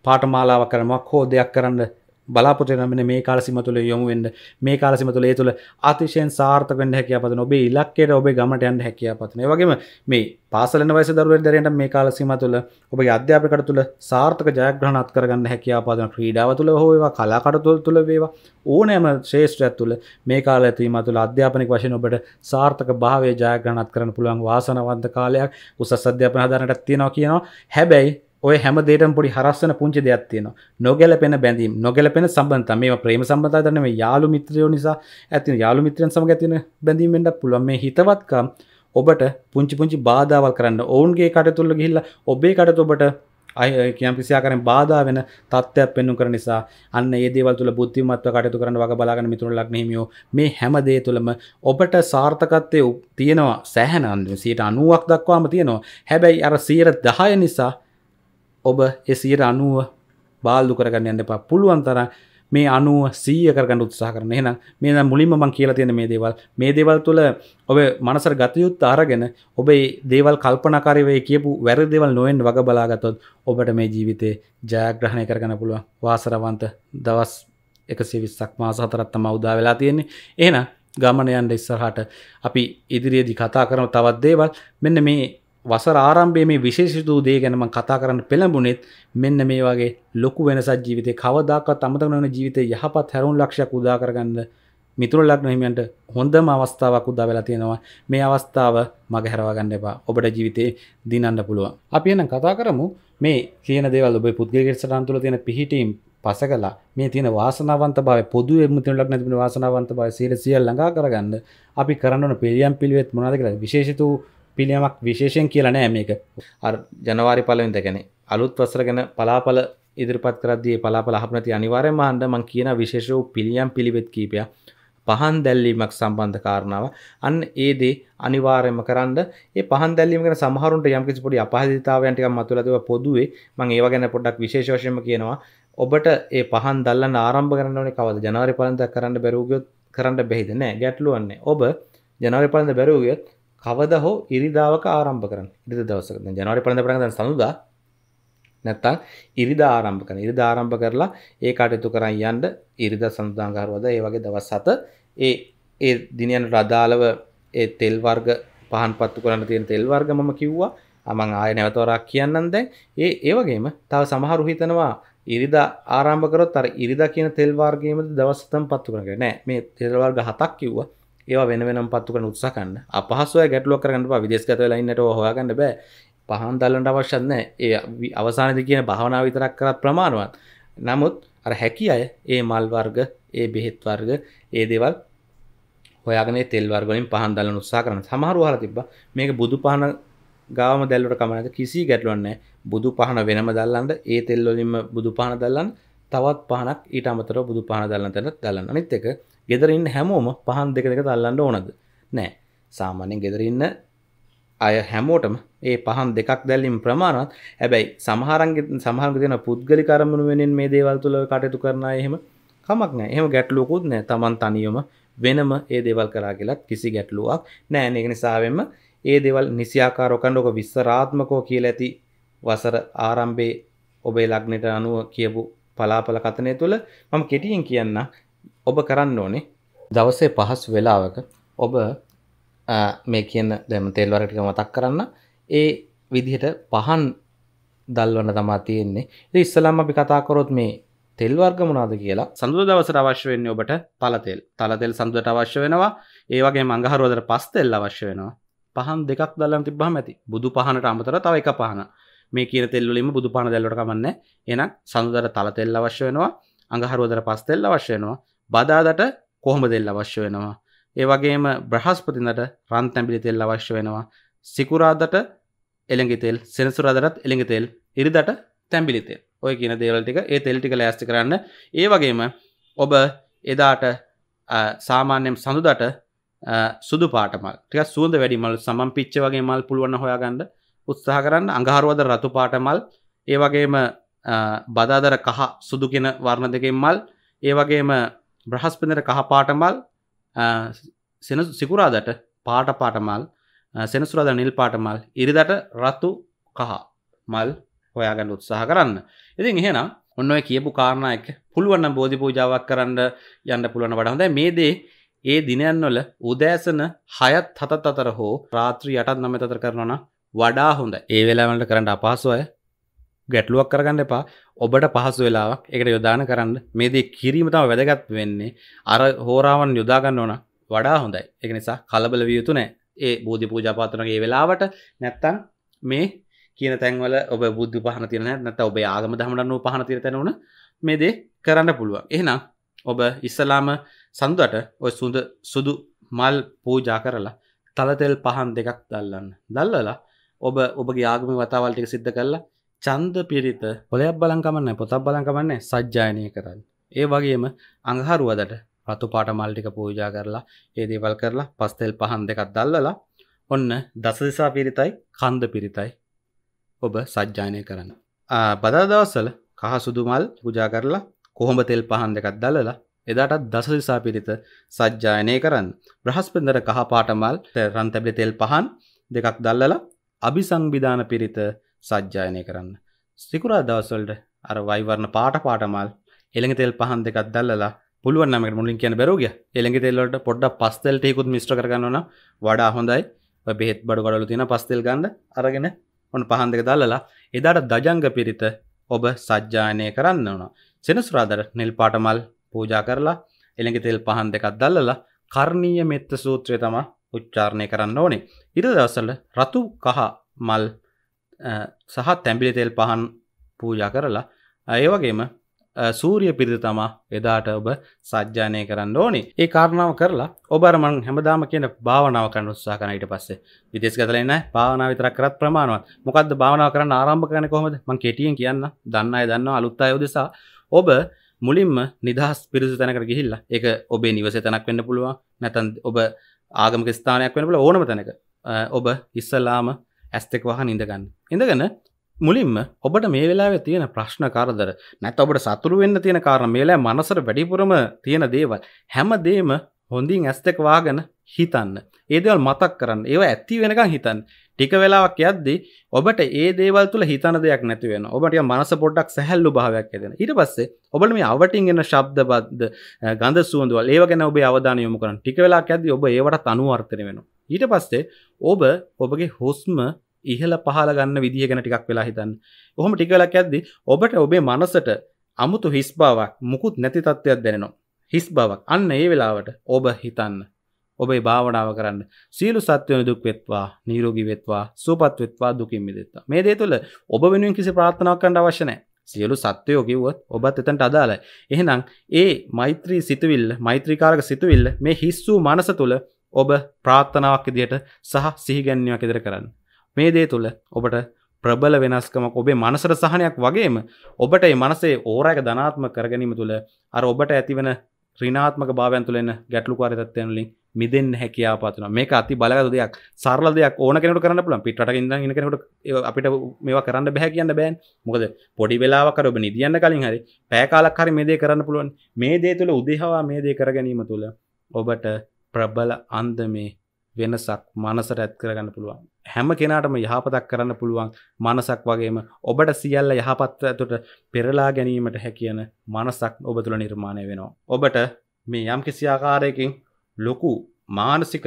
පාටමාලාවක් කරමක් හෝ දෙයක් කරන්න බලාපොරන මෙ මේ කාලසිම තුළ යොමුවෙන්ට මේ කාලසිම තුළ ඒ තුළ අතිශයෙන් සාර්ථකෙන් හැකියාපතන ඔබේ ඉලක්කයට ඔබේ ගමට යන්න හැකියාපතන වගේම මේ පාසලන වයස දරුවට දරයට මේ කාලසිම තුළ ඔබේ අධ්‍යාපකට තුළ සාර්ථක ජයග්‍රහණත් කරගන්න හැකියාපතන ක්‍රීඩාව තුළ හෝවා කලාකටතුල් තුළ වේවා ඕනෑම ශේෂත්‍රයක් තුළ මේ කාල ඇතුවීම තුළ අධ්‍යාපනික වශයෙන් ඔබට සාර්ථක භාවය ජයග්‍රහණත් කරන පුළුවන් වාසනවන්ත කාලයක් උසස් අධ්‍යාපන හදාරනටත් තියෙනවා කියනවා හැබැයි ඔය හැම දේට පොඩි හරස්සන පුංචි දෙයක් තියෙනවා නොගැලපෙන බැඳීම් නොගැලපෙන සම්බන්ධතා මේවා ප්‍රේම සම්බන්ධතා දන්න මේ යාළු මිත්‍රයෝ නිසා ඇති යාළු මිත්‍රයන් සමග ඇති වෙන බැඳීම් වෙන්න පුළුවන් මේ හිතවත්කම් ඔබට පුංචි පුංචි බාධාවල් කරන්න ඔවුන්ගේ කටතුල්ල ගිහිල්ලා ඔබේ කටත ඔබට අය කියම් කිසියාකරෙන් බාධා වෙන තත්ත්වයක් පෙන්වු කරන නිසා අන්න ඒ දේවල් තුළ බුද්ධිමත්ව කටයුතු කරන වග බලාගෙන මිතුරු ලග්නහිමියෝ මේ හැම දේ තුළම ඔබට සාර්ථකත්වයේ තියෙනවා සෑහන 90ක් දක්වාම තියෙනවා හැබැයි අර 10% නිසා ඔබ එසියට අනුව බාල්දු කරගන්න යන්න එපා පුළුවන් තර මේ අනුව සීය කරගන්න උත්සාහ කරන එහෙනම් මේ නම් මුලින්ම මම කියලා තියෙන මේ දේවල් මේ දේවල් තුළ ඔබ මනසට ගතයුත් අරගෙන ඔබේ දේවල් කල්පනාකාරීව කියපු වැරදි දේවල් නොවෙන් වග බලාගත්තොත් ඔබට මේ ජීවිතේ ජයග්‍රහණය කරගන්න පුළුවන් වාසරවන්ත දවස් 120ක් මාස හතරක් තමයි උදා වෙලා තියෙන්නේ එහෙනම් ගමන යන්න ඉස්සරහට අපි ඉදිරියේදී කතා කරන තවත් දේවල් මෙන්න මේ වසර ආරම්භයේ මේ විශේෂිතූ දේ ගැනම කතා කරන්න පෙළඹුණෙත් මෙන්න මේ වගේ ලොකු වෙනසක් ජීවිතේ කවදාකවත් අමතක නොවන ජීවිතේ යහපත් හැරුණු ලක්ෂයක් උදා කරගන්න මිතුර ලග්න හිමියන්ට හොඳම අවස්ථාවක් උදා වෙලා තියෙනවා මේ අවස්ථාව මගහැරවා ගන්න එපා ඔබට ජීවිතේ දිනන්න පුළුවන් අපි එහෙනම් කතා කරමු මේ කියන දේවල් ඔබේ පුද්ගලික සටහන් තුළ තියෙන පිහිටීම් පස කළා මේ තියෙන වාසනාවන්ත භාවය පොදුවේ මුතුන ලග්න තිබෙන වාසනාවන්ත භාවය සියලු සියල්ල ළඟා කරගන්න අපි කරන්න ඕන පිළියම් පිළිවෙත් මොනවද කියලා විශේෂිතූ පිළියමක් විශේෂයෙන් කියලනෑ මේක අ ජනවාරි පලවෙන්ද ගැන අලුත් වසර ගැන පලාපල ඉදිරිපත් කරදේ පලාපල හපනති අනිවාරයම අන්ඩමං කියන විශේෂ වූ පිළියම් පිළිවෙත් කීපය පහන් දැල්ලීමක් සම්බන්ධ කාරණාව අන්න ඒදේ අනිවාරයම කරන්න ඒ පහන් දැල්ලීමට සමහරුන්ට යම්කිසි පොඩි අපහසිතාවයන්ටික මතුලදව පොදුවේ මං ඒව ගැන පොඩක් විශේෂෝෂයම කියනවා ඔබට ඒ පහන් දල්ලන්න ආරම්භ කරන්න ඕනේ කවද ජනවාරි පලඳ කරන්න බැරූගයොත් කරන්න බැහිද නෑ ගැටලුවන්නේ ඔබ ජනවාරි පලඳ බැරූගයොත් කවද හෝ ඉරිදාවක ආරම්භ කරන ඉරි දවසක ජනවාරි පලඳ පරග සඳුදා නැත්තං ඉරිදා ආරම්භ කන ඉරිදා ආරම්භ කරලා ඒ කටයුතු කරන්න යන්ඩ ඉරිදා සඳදාංගාරවද ඒ වගේ දවස් සත ඒ ඒ දිනයන් රදාලව ඒ තෙල් වර්ග පහන් පත්තු කරන්න තියෙන තෙල් වර්ග මම කිව්වා අමං ආය නැවතවරක් කියන්නන් දැන් ඒ ඒවගේම තව සමහරු හිතනවා ඉරිදා ආරම්භකරොත් අර ඉරිදා කියන තෙල්වාර්ගේම දවස්සතම් පත්තු කරගෙන නෑ මේ තෙල්වර්ග හතක් කිව්වා ඒවා වෙන වෙනම් පත්තු කරන උත්සාහ කරන්න අපහසුව ගැටලුවක් කරගන්න බා විදේශගත වෙලා ඉන්නට හොයාගන්න බෑ පහන් දල්ලන්ට අවශ්‍ය නැහැ ඒ අවසානයේදී කියන භාවනාව විතරක් කරත් ප්‍රමාණවත් නමුත් අර හැකි අය ඒ මල් වර්ග ඒ බෙහෙත් වර්ග ඒ දේවල් හොයාගෙන තෙල් වර්ගලින් පහන් දල්ලන උත්සාහ කරන සමහරව හර තිබ්බා මේක බුදු පහන ගාවම දැල්ලට කමනද කිසි ගැටලුවක් නැහැ බුදු පහන වෙනම දල්ලන්න ඒ තෙල් වලින්ම බුදු පහන දල්ලන්න තවත් පහනක් ඊට අමතරව බුදු පහන දල්ලන තැනත් දල්ලන්න අනිත් එක ගෙදරන්න හැමෝම පහන් දෙක දෙක තල්ලන්න ඕනද නෑ සාමාන්‍යෙන් ගෙදරන්න අය හැමෝටම ඒ පහන් දෙකක් දැල්ලින් ප්‍රමාණත් හැබැයි සමහරග සමහග දෙන පුද්ගලි කරමුණ වෙනෙන් මේ දේවල් තුළ කටයුතු කරන එහෙම කමක් නෑ එහම ගැටලුකුත් නෑ තමන් තනියම වෙනම ඒ දේවල් කරා කියලත් කිසි ගැටලුවක් නෑ නිගනිසාවෙන්ම ඒ දෙවල් නිසියාකාරොකණ්ඩෝක විස්සරාත්මකෝ කියල ඇති වසර ආරම්භේ ඔබේ ලක්නට අනුව කියපු පලාපල කතනය තුළ මම කෙටියෙන් කියන්න ඔබ කරන්න ඕනේ දවසේ පහස් වෙලාවක ඔබ මේ කියන දැම තෙල්වරටික මතක් කරන්න ඒ විදිහට පහන් දල්වන තමා තියෙන්නේ ඉස්සලාම් අපි කතාකොරොත් මේ තෙල් වර්ග මොනාද කියලා සඳුද දවසට අවශ්‍ය වෙන්නේ ඔබට තලතෙල් තලතෙල් සඳුදට අවශ්‍ය වෙනවා ඒ වගේ මඟහරුවදට පස් තෙල් අවශ්‍ය වෙනවා පහන් දෙකක් දල්ලන් තිබ්බහම ඇති බුදු පහනට අමතර තව එක පහන මේ කියන තෙල්වලින්ම බුදු පහන දැල්ලට කමන්න එහෙනම් සඳුදට තලතෙල් අවශ්‍ය වෙනවා අඟහරුවදට පස් තෙල් අවශ්‍ය වෙනවා බදාදට කොහොම දෙල් අවශ්‍ය වෙනවා. ඒ වගේම බ්‍රහස්පතිනට රන් තැඹිලි තෙල් අවශ්‍ය වෙනවා. සිකුරාදට එළඟි තෙල්, සෙනසුරාදටත් එළඟි තෙල්, ඉරිදට තැඹිලි තෙල්. ඔය කියන දේවල් ටික ඒ තෙල් ටික ලෑස්ති කරන්න. ඒ වගේම ඔබ එදාට සාමාන්‍යයෙන් සඳුදාට සුදු පාට මල්. ටිකක් සුවඳ වැඩි මල්, සමම් පිච්ච වගේ මල් පුළුවන් හොයාගන්න උත්සාහ කරන්න. අඟහරුවද රතු පාට මල්. ඒ වගේම බදාදර කහ සුදු කියන වර්ණ දෙකෙන් මල්. ඒ වගේම බ්‍රහස්පදර කහපාටමල් සිකුරාදට පාට පාටමල් සෙනසුරද නිල් පාටමල් ඉරිදට රත්තු කහ මල් හොයාගන්න උත්සාහ කරන්න ඉතින් එහෙනම් ඔන්න ඔය කියපු කාරණයක පුළුවන්න බෝධි පූජාවක් කරන්න යන්න පුළුවන වඩහොඳ මේ දේ ඒ දිනයන්වල උදෑසන හයත් හතත් අතර හෝ රාත්‍රී යටත් නමතතර කරනවන වඩා හොඳ ඒ වෙලාවලට කරන්න අපහසුවය ගැටලුවක් කරගන්න එපා ඔබට පහසු වෙලාවක් එකට යොදාන කරන්න මේදී කිරීම තම වැදගත් වෙන්නේ අර හෝරාවන් යොදාගන්න ඕන වඩා හොඳයි එක නිසා කලබල විය යුතු නෑ ඒ බෝධි පූජාපාතනගේ වෙලාවට නැත්තං මේ කියන තැන්වල ඔබ බුද්ධ පහන තියන නැත ඔබ ආගම දහමටන්නුව පහන තිර තැනවන මේදේ කරන්න පුළුවන් එහෙනම් ඔබ ඉස්සලාම සඳුවට ඔය සුඳ සුදු මල් පූජා කරලා තලතෙල් පහන් දෙකක් දල්ලන්න දල්ලලා ඔබ ඔබගේ ආගම වතාවල්ටික සිද්ධ කරලා චන්ද පිරිත පොලයක් බලංකමන්න පොතක් බලංකමන්නේ සජ්ජායනය කරන්න. ඒ වගේම අඟහරුවදට රතු පාට මල්ටික පූජා කරලා ඒ දේවල් කරලා පස්තෙල් පහන් දෙකක් දල්ලලා ඔන්න දසදිසා පිරිතයි කන්ද පිරිතයි ඔබ සජ්ජානය කරන්න. බදාදවස්සල කහ සුදුමල් පූජා කරලා කොහොඹ තෙල් පහන් දෙකක් දල්ලලා එදාටත් දසදිසා පිරිත සජ්ජායනය කරන්න. බ්‍රහස්පෙන්දර කහ පාටමල් රන්තැබලි තෙල් පහන් දෙකක් දල්ලලා අභි සංවිධාන පිරිත සජ්ජායනය කරන්න. සිකුරා දවස්වලට අර වයිවරණ පාට පාටමල් එළඟ තෙල් පහන් දෙකක් දැල්ලලා පුළුවන් නමකට මුලින් කියන බැරෝගිය එළඟ තෙල්වලට පොඩ්ඩක් පස්තෙල් ටිකකුත් මිශ්‍ර කරගන්න වඩා හොඳයි. බෙහෙත් බඩු ගඩවල තියෙන පස්තෙල් ගන්න අරගෙන ඔන්න පහන් දෙක දැල්ලලා එදාට දජංග පිරිත ඔබ සජ්ජායනය කරන්න ඕන. සෙනසුරාදර නිල් පාට මල් පූජා කරලා එළඟ තෙල් පහන් දෙකක් දැල්ලලා කර්ණීය මෙත්ත සූත්‍රය තමයි උච්චාරණය කරන්න ඕනේ. ඊට දවසවල රතු කහ මල් සහ තැඹිලි තෙල් පහන් පූජා කරලා ඒවගේම සූරිය පිරිදි තමා එදාට ඔබ සජ්ජානය කරන්න ඕනි ඒ කාරණාව කරලා ඔබරමන් හැමදාම කියන භාවනාව කරන්න උත්සා කරන ඊට පස්සේ විදේශ ගතලා එන භාවනාව විතරක් කරත් ප්‍රමාණවත් මොකද්ද භාවනාව කරන්න ආරම්භ කරන්නේ කොහොමද මම කෙටියෙන් කියන්න දන්න අය දන්නවා අලුත් අය උදෙසා ඔබ මුලින්ම නිදහස් පිරිසු තැනකට ගිහිල්ලා ඒක ඔබේ නිවසේ තැනක් වෙන්න පුළුවන් නැත්නම් ඔබ ආගමික ස්ථානයක් වෙන්න පුළුවන් ඕනම තැනක ඔබ ඉස්සලාම ඇස්තෙක් වහ ඉඳගන්න ඉඳගන්න මුලින්ම ඔබට මේ වෙලාව තියෙන ප්‍රශ්න කාරදර නැත් ඔබට සතුරු වෙන්න තියෙන කාරණ මේලා මනසට වැඩිපුරම තියෙන දේවල් හැමදේම හොඳින් ඇස්තෙක් වාගෙන හිතන්න ඒදවල් මතක් කරන්න ඒවා ඇත්ති වෙනකං හිතන් ටික වෙලාවක් යද්දි ඔබට ඒ දේවල් තුළ හිතන දෙයක් නැතිවෙන ඔබට මනස පොඩ්ඩක් සැහැල්ලු භාවයක් ඇදෙන ඉට පස්සේ ඔබට මේ අවටින් එන ශබ්ද බද්ද ගඳ සුවඳුවල් ඒව ගැන ඔබ අවධාන යොමු කරන ටික වෙලා ඇදදි ඔබ ඒවට අනුවර්තන වෙන ඊට පස්සේ ඔබ ඔබගේ හුස්ම ඉහල පහල ගන්න විදිහ ගැන ටිකක් වෙලා හිතන්න ඔහොම ටිකලක් ඇද්දි ඔබට ඔබේ මනසට අමුතු හිස් බාවක් මුකුත් නැති තත්ත්වයක් දැනෙනවා හිස් බවක් අන්න ඒ වෙලාවට ඔබ හිතන්න ඔබේ භාවනාව කරන්න සීලු සත්වයන දුක් වෙත්වා නීරෝගී වෙත්වා සූපත් වෙත්වා දුකින් මිදෙත්වා මේ දේ තුළ ඔබ වෙනුවෙන් කිසි ප්‍රාර්ථනාවක් කරන්න අවශ්‍ය නැහැ සියලු සත්වයෝ කිව්වොත් ඔබත් එතනට අදාළයි එහෙනම් ඒ මෛත්‍රී සිතුවිල්ල මෛත්‍රීකාරක සිතුවිල්ල මේ හිස් වූ මනස තුළ ඔබ ප්‍රාර්ථනාවක් ඉදිරියට සහ සිහිගැන්වීමක් ඉදිරියට කරන්න මේ දේ තුළ ඔබට ප්‍රබල වෙනස්කමක් ඔබේ මනසර සහනයක් වගේම ඔබට මනසේ ඕරයක ධනාත්ම කරගනීම තුළ අර ඔබට ඇතිවන රිනාත්මක භාවයන් තුළෙන ගැටලුකාර තත්වයන්ලින් මිදෙන් හැකියාපත්න මේ අති බලග දෙයක් සරල දෙයක් ඕන කෙනට කරන්න පුලන් පිට ඉද ඉනකට අපිට මේවා කරන්න බැහැ කියන්න බෑන් මොකද පොඩි වෙලාවකර ඔබ නිදියන්න කලින් හරි පෑකාලක් හරි මේ දේ කරන්න පුළුවන් මේ දේ තුළ උදෙහවා මේ දේ කරගැනීම තුළ ඔබට ප්‍රබල අන්දමේ වෙනසක් මනසට ඇත් කරගන්න පුළුවන් හැම කෙනාටම යහපතක් කරන්න පුළුවන් මනසක් වගේම ඔබට සියල්ල යහපත් ඇතුට පෙරලා ගැනීමට හැකියන මනසක් ඔබ තුළ නිර්මාණය වෙනවා. ඔබට මේ යම් කිසිආකාරයකින් ලොකු මානසික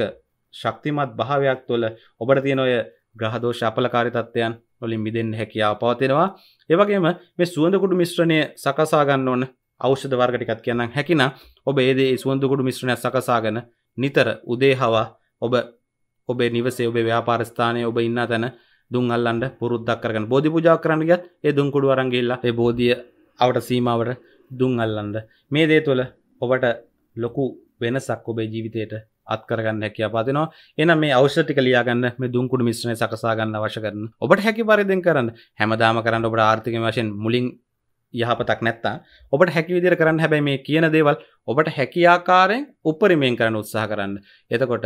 ශක්තිමත් භාවයක් තුළ ඔබට තියෙන ඔය ග්‍රහදෝෂ අපලකාරී තත්ත්වයන් වලින් මිදෙන්න හැකියාව පවතිනවා. ඒ වගේම මේ සුවඳකුඩු මිශ්‍රණය සකසා ගන්න ඕන ඖෂධ වර්ග ටිකක් කියන්නම්. හැකිනම් ඔබ ඒ දේ සුවඳකුඩු මිශ්‍රණයක් සකසාගෙන නිතර උදේ හවා ඔබ ඔබේ නිවසේ ඔබේ ව්‍යාපාරස්ථානය ඔබ ඉන්න තැන දුන් අල්ලන්න පුරුද්දක් කරගන්න බෝධි පූජා කරන්න ගියත් ඒ දුන් කුඩු අරන් ගිහිල්ලා ඒ බෝධිය අවට සීමාවට දුන් අල්ලන්න මේ දේ තුළ ඔබට ලොකු වෙනසක් ඔබේ ජීවිතයට අත්කරගන්න හැකි අපාතිනවා එනම් මේ අවශ්‍යටික ලියාගන්න මේ දුන්කුඩු මිශ්‍රණය සකසාගන්න අවශ්‍ය කරන ඔබට හැකි පරිදිෙන් කරන්න හැමදාම කරන්න ඔබට ආර්ථික වශයෙන් මුලින් යහපතක් නැත්තා ඔබට හැකි විදිර කරන්න හැබැයි මේ කියන දේවල් ඔබට හැකි ආකාරයෙන් උපරිමයෙන් කරන්න උත්සාහ කරන්න එතකොට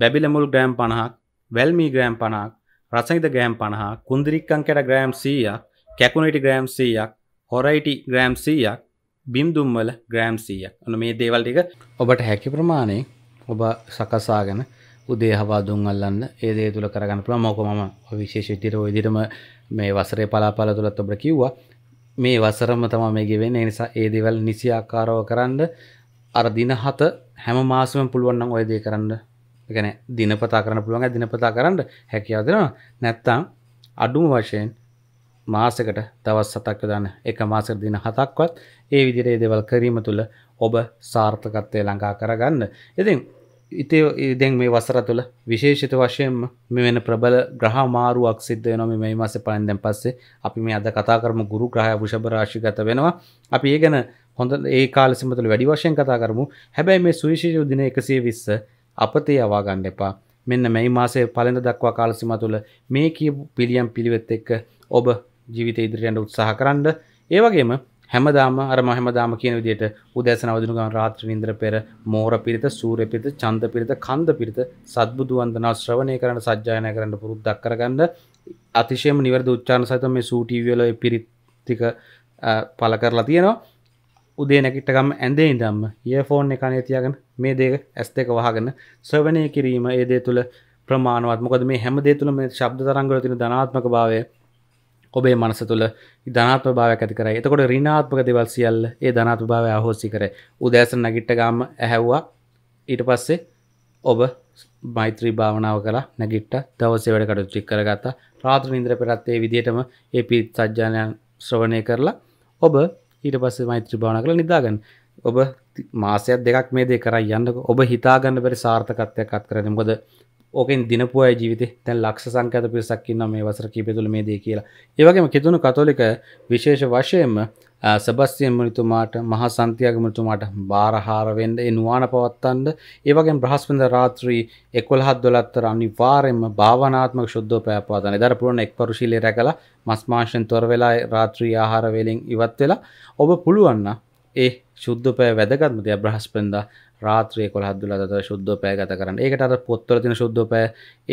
බැබිලමුල් ග්‍රෑම් පණහක් වැල්මී ග්‍රෑම් පණහක් රසහිද ග්‍රෑම් පණහ කුන්දිරික්කං කැට ග්‍රෑම් සීයක් කැකුණටි ග්‍රෑම් සීයක් හොරයිටි ග්‍රෑම් සීයක් බිම්දුම්වල ග්‍රෑම් සීයක් ඔන මේ දේවල් ටික ඔබට හැකි ප්‍රමාණයෙන් ඔබ සකසාගෙන උදේ හවා දුම් අල්ලන්න ඒ දේ තුළ කරගන්න පුළුවන් මොකද මම විශේෂ විදිහට ওই විදිහටම මේ වසරේ පලාපල තුලත් ඔබට කිව්වා මේ වසරම තමයි මේ ගෙවෙන්නේ ඒ නිසා ඒ දේවල් නිසි ආකාරව කරන්න අර දින හත හැම මාසෙම පුළුවන් නම් ওই දේ කරන්න එකන දිනපතා කරන්න පුළුවන් දිනපතා කරන්න හැකියාව දෙනවා නැත්තම් අඩුම වශයෙන් මාසකට දවස් සතක් යොදන්න එක මාසක දින හතක්වත් ඒ විදිහට ඒ දේවල් කිරීම තුළ ඔබ සාර්ථකත්වය ළඟා කරගන්න. ඉතින් ඉතේ ඉදෙන් මේ වසර තුළ විශේෂිත වශයෙන් මේ වෙන ප්‍රබල ග්‍රහ මාරුවක් සිද්ධ වෙනවා මේ මේ මාසේ පලෙන් දැන් පස්සේ අපි මේ අද කතා කරමු ගුරු ග්‍රහය වෘෂභ රාශිගත වෙනවා අපි ඒ ගැන හොඳ ඒ කාලෙ සම්බන්ධව වැඩි වශයෙන් කතා කරමු හැබැයි මේ සුවිශේෂී දින 120 අපතේ යවා ගන්න එපා. මෙන්න මේ මාසේ පළඳ දක්වා කාලසීමා තුළ මේ කියපු පිළියම් පිළිවෙත් එක්ක ඔබ ජීවිතය ඉදිරියට යන්න උත්සාහ කරන්න. ඒ වගේම හැමදාම අර මම හැමදාම කියන විදිහට උදෑසන අවදිනු ගමන් රාත්‍රී නින්දර පෙර මෝර පිරිත, සූර්ය පිරිත, චන්ද පිරිත, කන්ද පිරිත, සත්බුදු වන්දනා ශ්‍රවණය කරන්න සජ්ජායනා කරන්න පුරුද්දක් කරගන්න. අතිශයම නිවැරදි උච්චාරණ සහිත මේ සූ ටීවී වල පිරිත් ටික පළ කරලා තියෙනවා. උදේ නැකිටකම් ඇඳේ ඉදම්ම ඒ ෆෝන් එකනේ තියාගෙන මේ දේක ඇස් දෙක වහගෙන ස්වනය කිරීම ඒදේ තුළ ප්‍රමාණවත් මොකද මේ හැම දේ තුළ මේ ශබ්ද තරංගල තින ධනාත්මක භාවය ඔබේ මනස තුළ ධනාත්ම භාවයක් ඇති කරයි එතකොට රිනාත්මක දෙවල් සියල්ල ඒ ධනාත්ම භාවය අහෝසි කර උදෑසන නැගිට්ට ගාම ඇහැව්වා ඊට පස්සේ ඔබ මෛත්‍රී භාවනාව කලා නැගිට්ට දවසේ වැඩ කටු චික් කරගත්තා රාත්‍ර නින්ද්‍ර පෙරත්තේ විදිටම ඒ පිත් සජ්ජානයන් ශ්‍රවණය කරලා ඔබ ඊට පස්සේ මෛත්‍රී භාවනා කරලා නිදාගන්න. ඔබ මාසයක් දෙකක් මේ දේ කරා යන්නක ඔබ හිතාගන්න බැරි සාර්ථකත්වයක් අත් කරන්නේ. මොකද ඕකෙන් දිනපු අය ජීවිතේ දැන් ලක්ෂ සංඛ්‍යාත පිරිසක් ඉන්නවා මේ වසර කීපය තුළ මේ දේ කියලා. ඒ වගේම කිතුණු කතෝලික විශේෂ වශයෙන්ම සබස්තියන් මුනිතුමාට මහා සන්තියාග මුනිතුමාට බාරහාර වෙන්න ඒ නුවණ පවත්තන්න ඒ වගේම බ්‍රහස්පතින්දා රාත්‍රී 11 12තර අනිවාර්යයෙන්ම භාවනාත්මක ශුද්ධෝ ප්‍රයපවතන. ඒතර පුළුවන් එක්පරුශීලයේ රැකලා මස් මාංශෙන් තොර වෙලා රාත්‍රී ආහාර වේලෙන් ඉවත් වෙලා ඔබ පුළුවන් ඒ ශුද්ධෝපය වැදගත්ම දේ බ්‍රහස්පතින්දා රාත්‍රය කොළහදදුලත ශුද්ධෝපය ගත කරන්න ඒකට අර පොත්තල තින ශුද්ධෝපය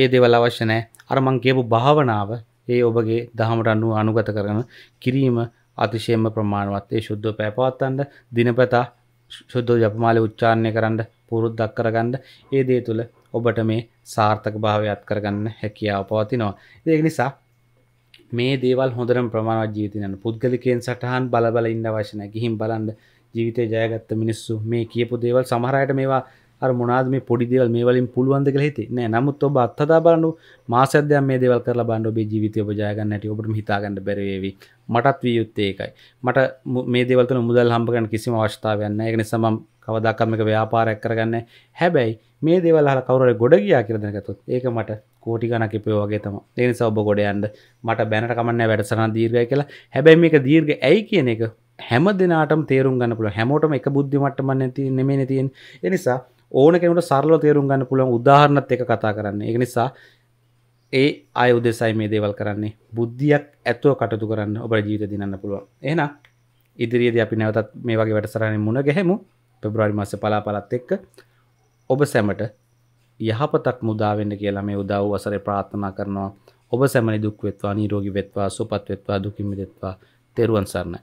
ඒ දෙවල් අවශ්‍ය නැහැ අර මං කියපු භාවනාව ඒ ඔබගේ දහමට අනුව අනුගත කරන කිරීම අතිශයම ප්‍රමාණවත් ඒ ශුද්ධ පැපවත්තන්ට දිනපතා ශුද්ධ ජපමාලය උච්චාරණය කරන්න පුරුද්දක් කරගන්න ඒ දේ තුළ ඔබට මේ සාර්ථක භාවයත් කරගන්න හැකියාව පවතිනවා. ඒක නිසා මේ දේවල් හොඳරම් ප්‍රමාණවත් ජීවිතයන පුද්ගලිකයෙන් සටහන් බලබල ඉන්න වශන ගිහිම් බලන්න ජීවිතය ජයගත්ත මිනිස්සු මේ කියපු දේවල් සමහරයට මේවා අර මොනාද මේ පොඩි දේවල් මේ වලින් පුළුවන්ද කියලා හිතේ නෑ නමුත් ඔබ අත්හදා බලන්න මාසයක් දැන් මේ දේවල් කරලා බලන්න ඔබේ ජීවිතය ඔබ ජය ගන්න හැටි ඔබට හිතා ගන්න බැරි වේවි මටත් විය යුත්තේ ඒකයි මට මේ දේවල් තුන මුදල් හම්බ කරන්න කිසිම අවස්ථාවක් නෑ ඒක නිසා මම කවදාකම් මේක ව්‍යාපාරයක් කරගන්නේ හැබැයි මේ දේවල් අහලා කවුරු හරි ගොඩ ගියා කියලා දැනගත්තොත් ඒක මට කෝටි ගණක් ඉපයෝ වගේ තමයි. ඒ නිසා ඔබ ගොඩ යන්න මට බැනට කමන්නේ වැඩසටහන දීර්ඝයි කියලා. හැබැයි මේක දීර්ඝ ඇයි කියන එක හැම දිනාටම තේරුම් ගන්න පුළුවන්. හැමෝටම එක බුද්ධිමට්ටමක් නැති නෙමෙයි තියෙන්නේ. ඒ නිසා ඕන කෙනට සරල තේරුම් ගන්න පුළුවන් උදාහරණත් එක කතා කරන්නේ එක නිසා ඒ අය උදෙසයි මේ දේවල් කරන්නේ බුද්ධියක් ඇත්තුව කටතු කරන්න ඔබ ජීවිත දිනන්න පුළුවන් එහන ඉදිරියේද අපි නැවතත් මේ වගේ වැටසරණය මුණ ගැහෙමු පෙබ්‍රවාරි මාස පලාපලත් එක්ක ඔබ සැමට යහපතක් මුදාවෙන්න කියලා මේ උදව් වසරේ ප්‍රාර්ථනා කරනවා ඔබ සැමනි දුක් වෙත්වා නිරෝගී වෙත්වා සුවපත් වෙත්වා දුකින් මිදෙත්වා තෙරුවන් සරණයි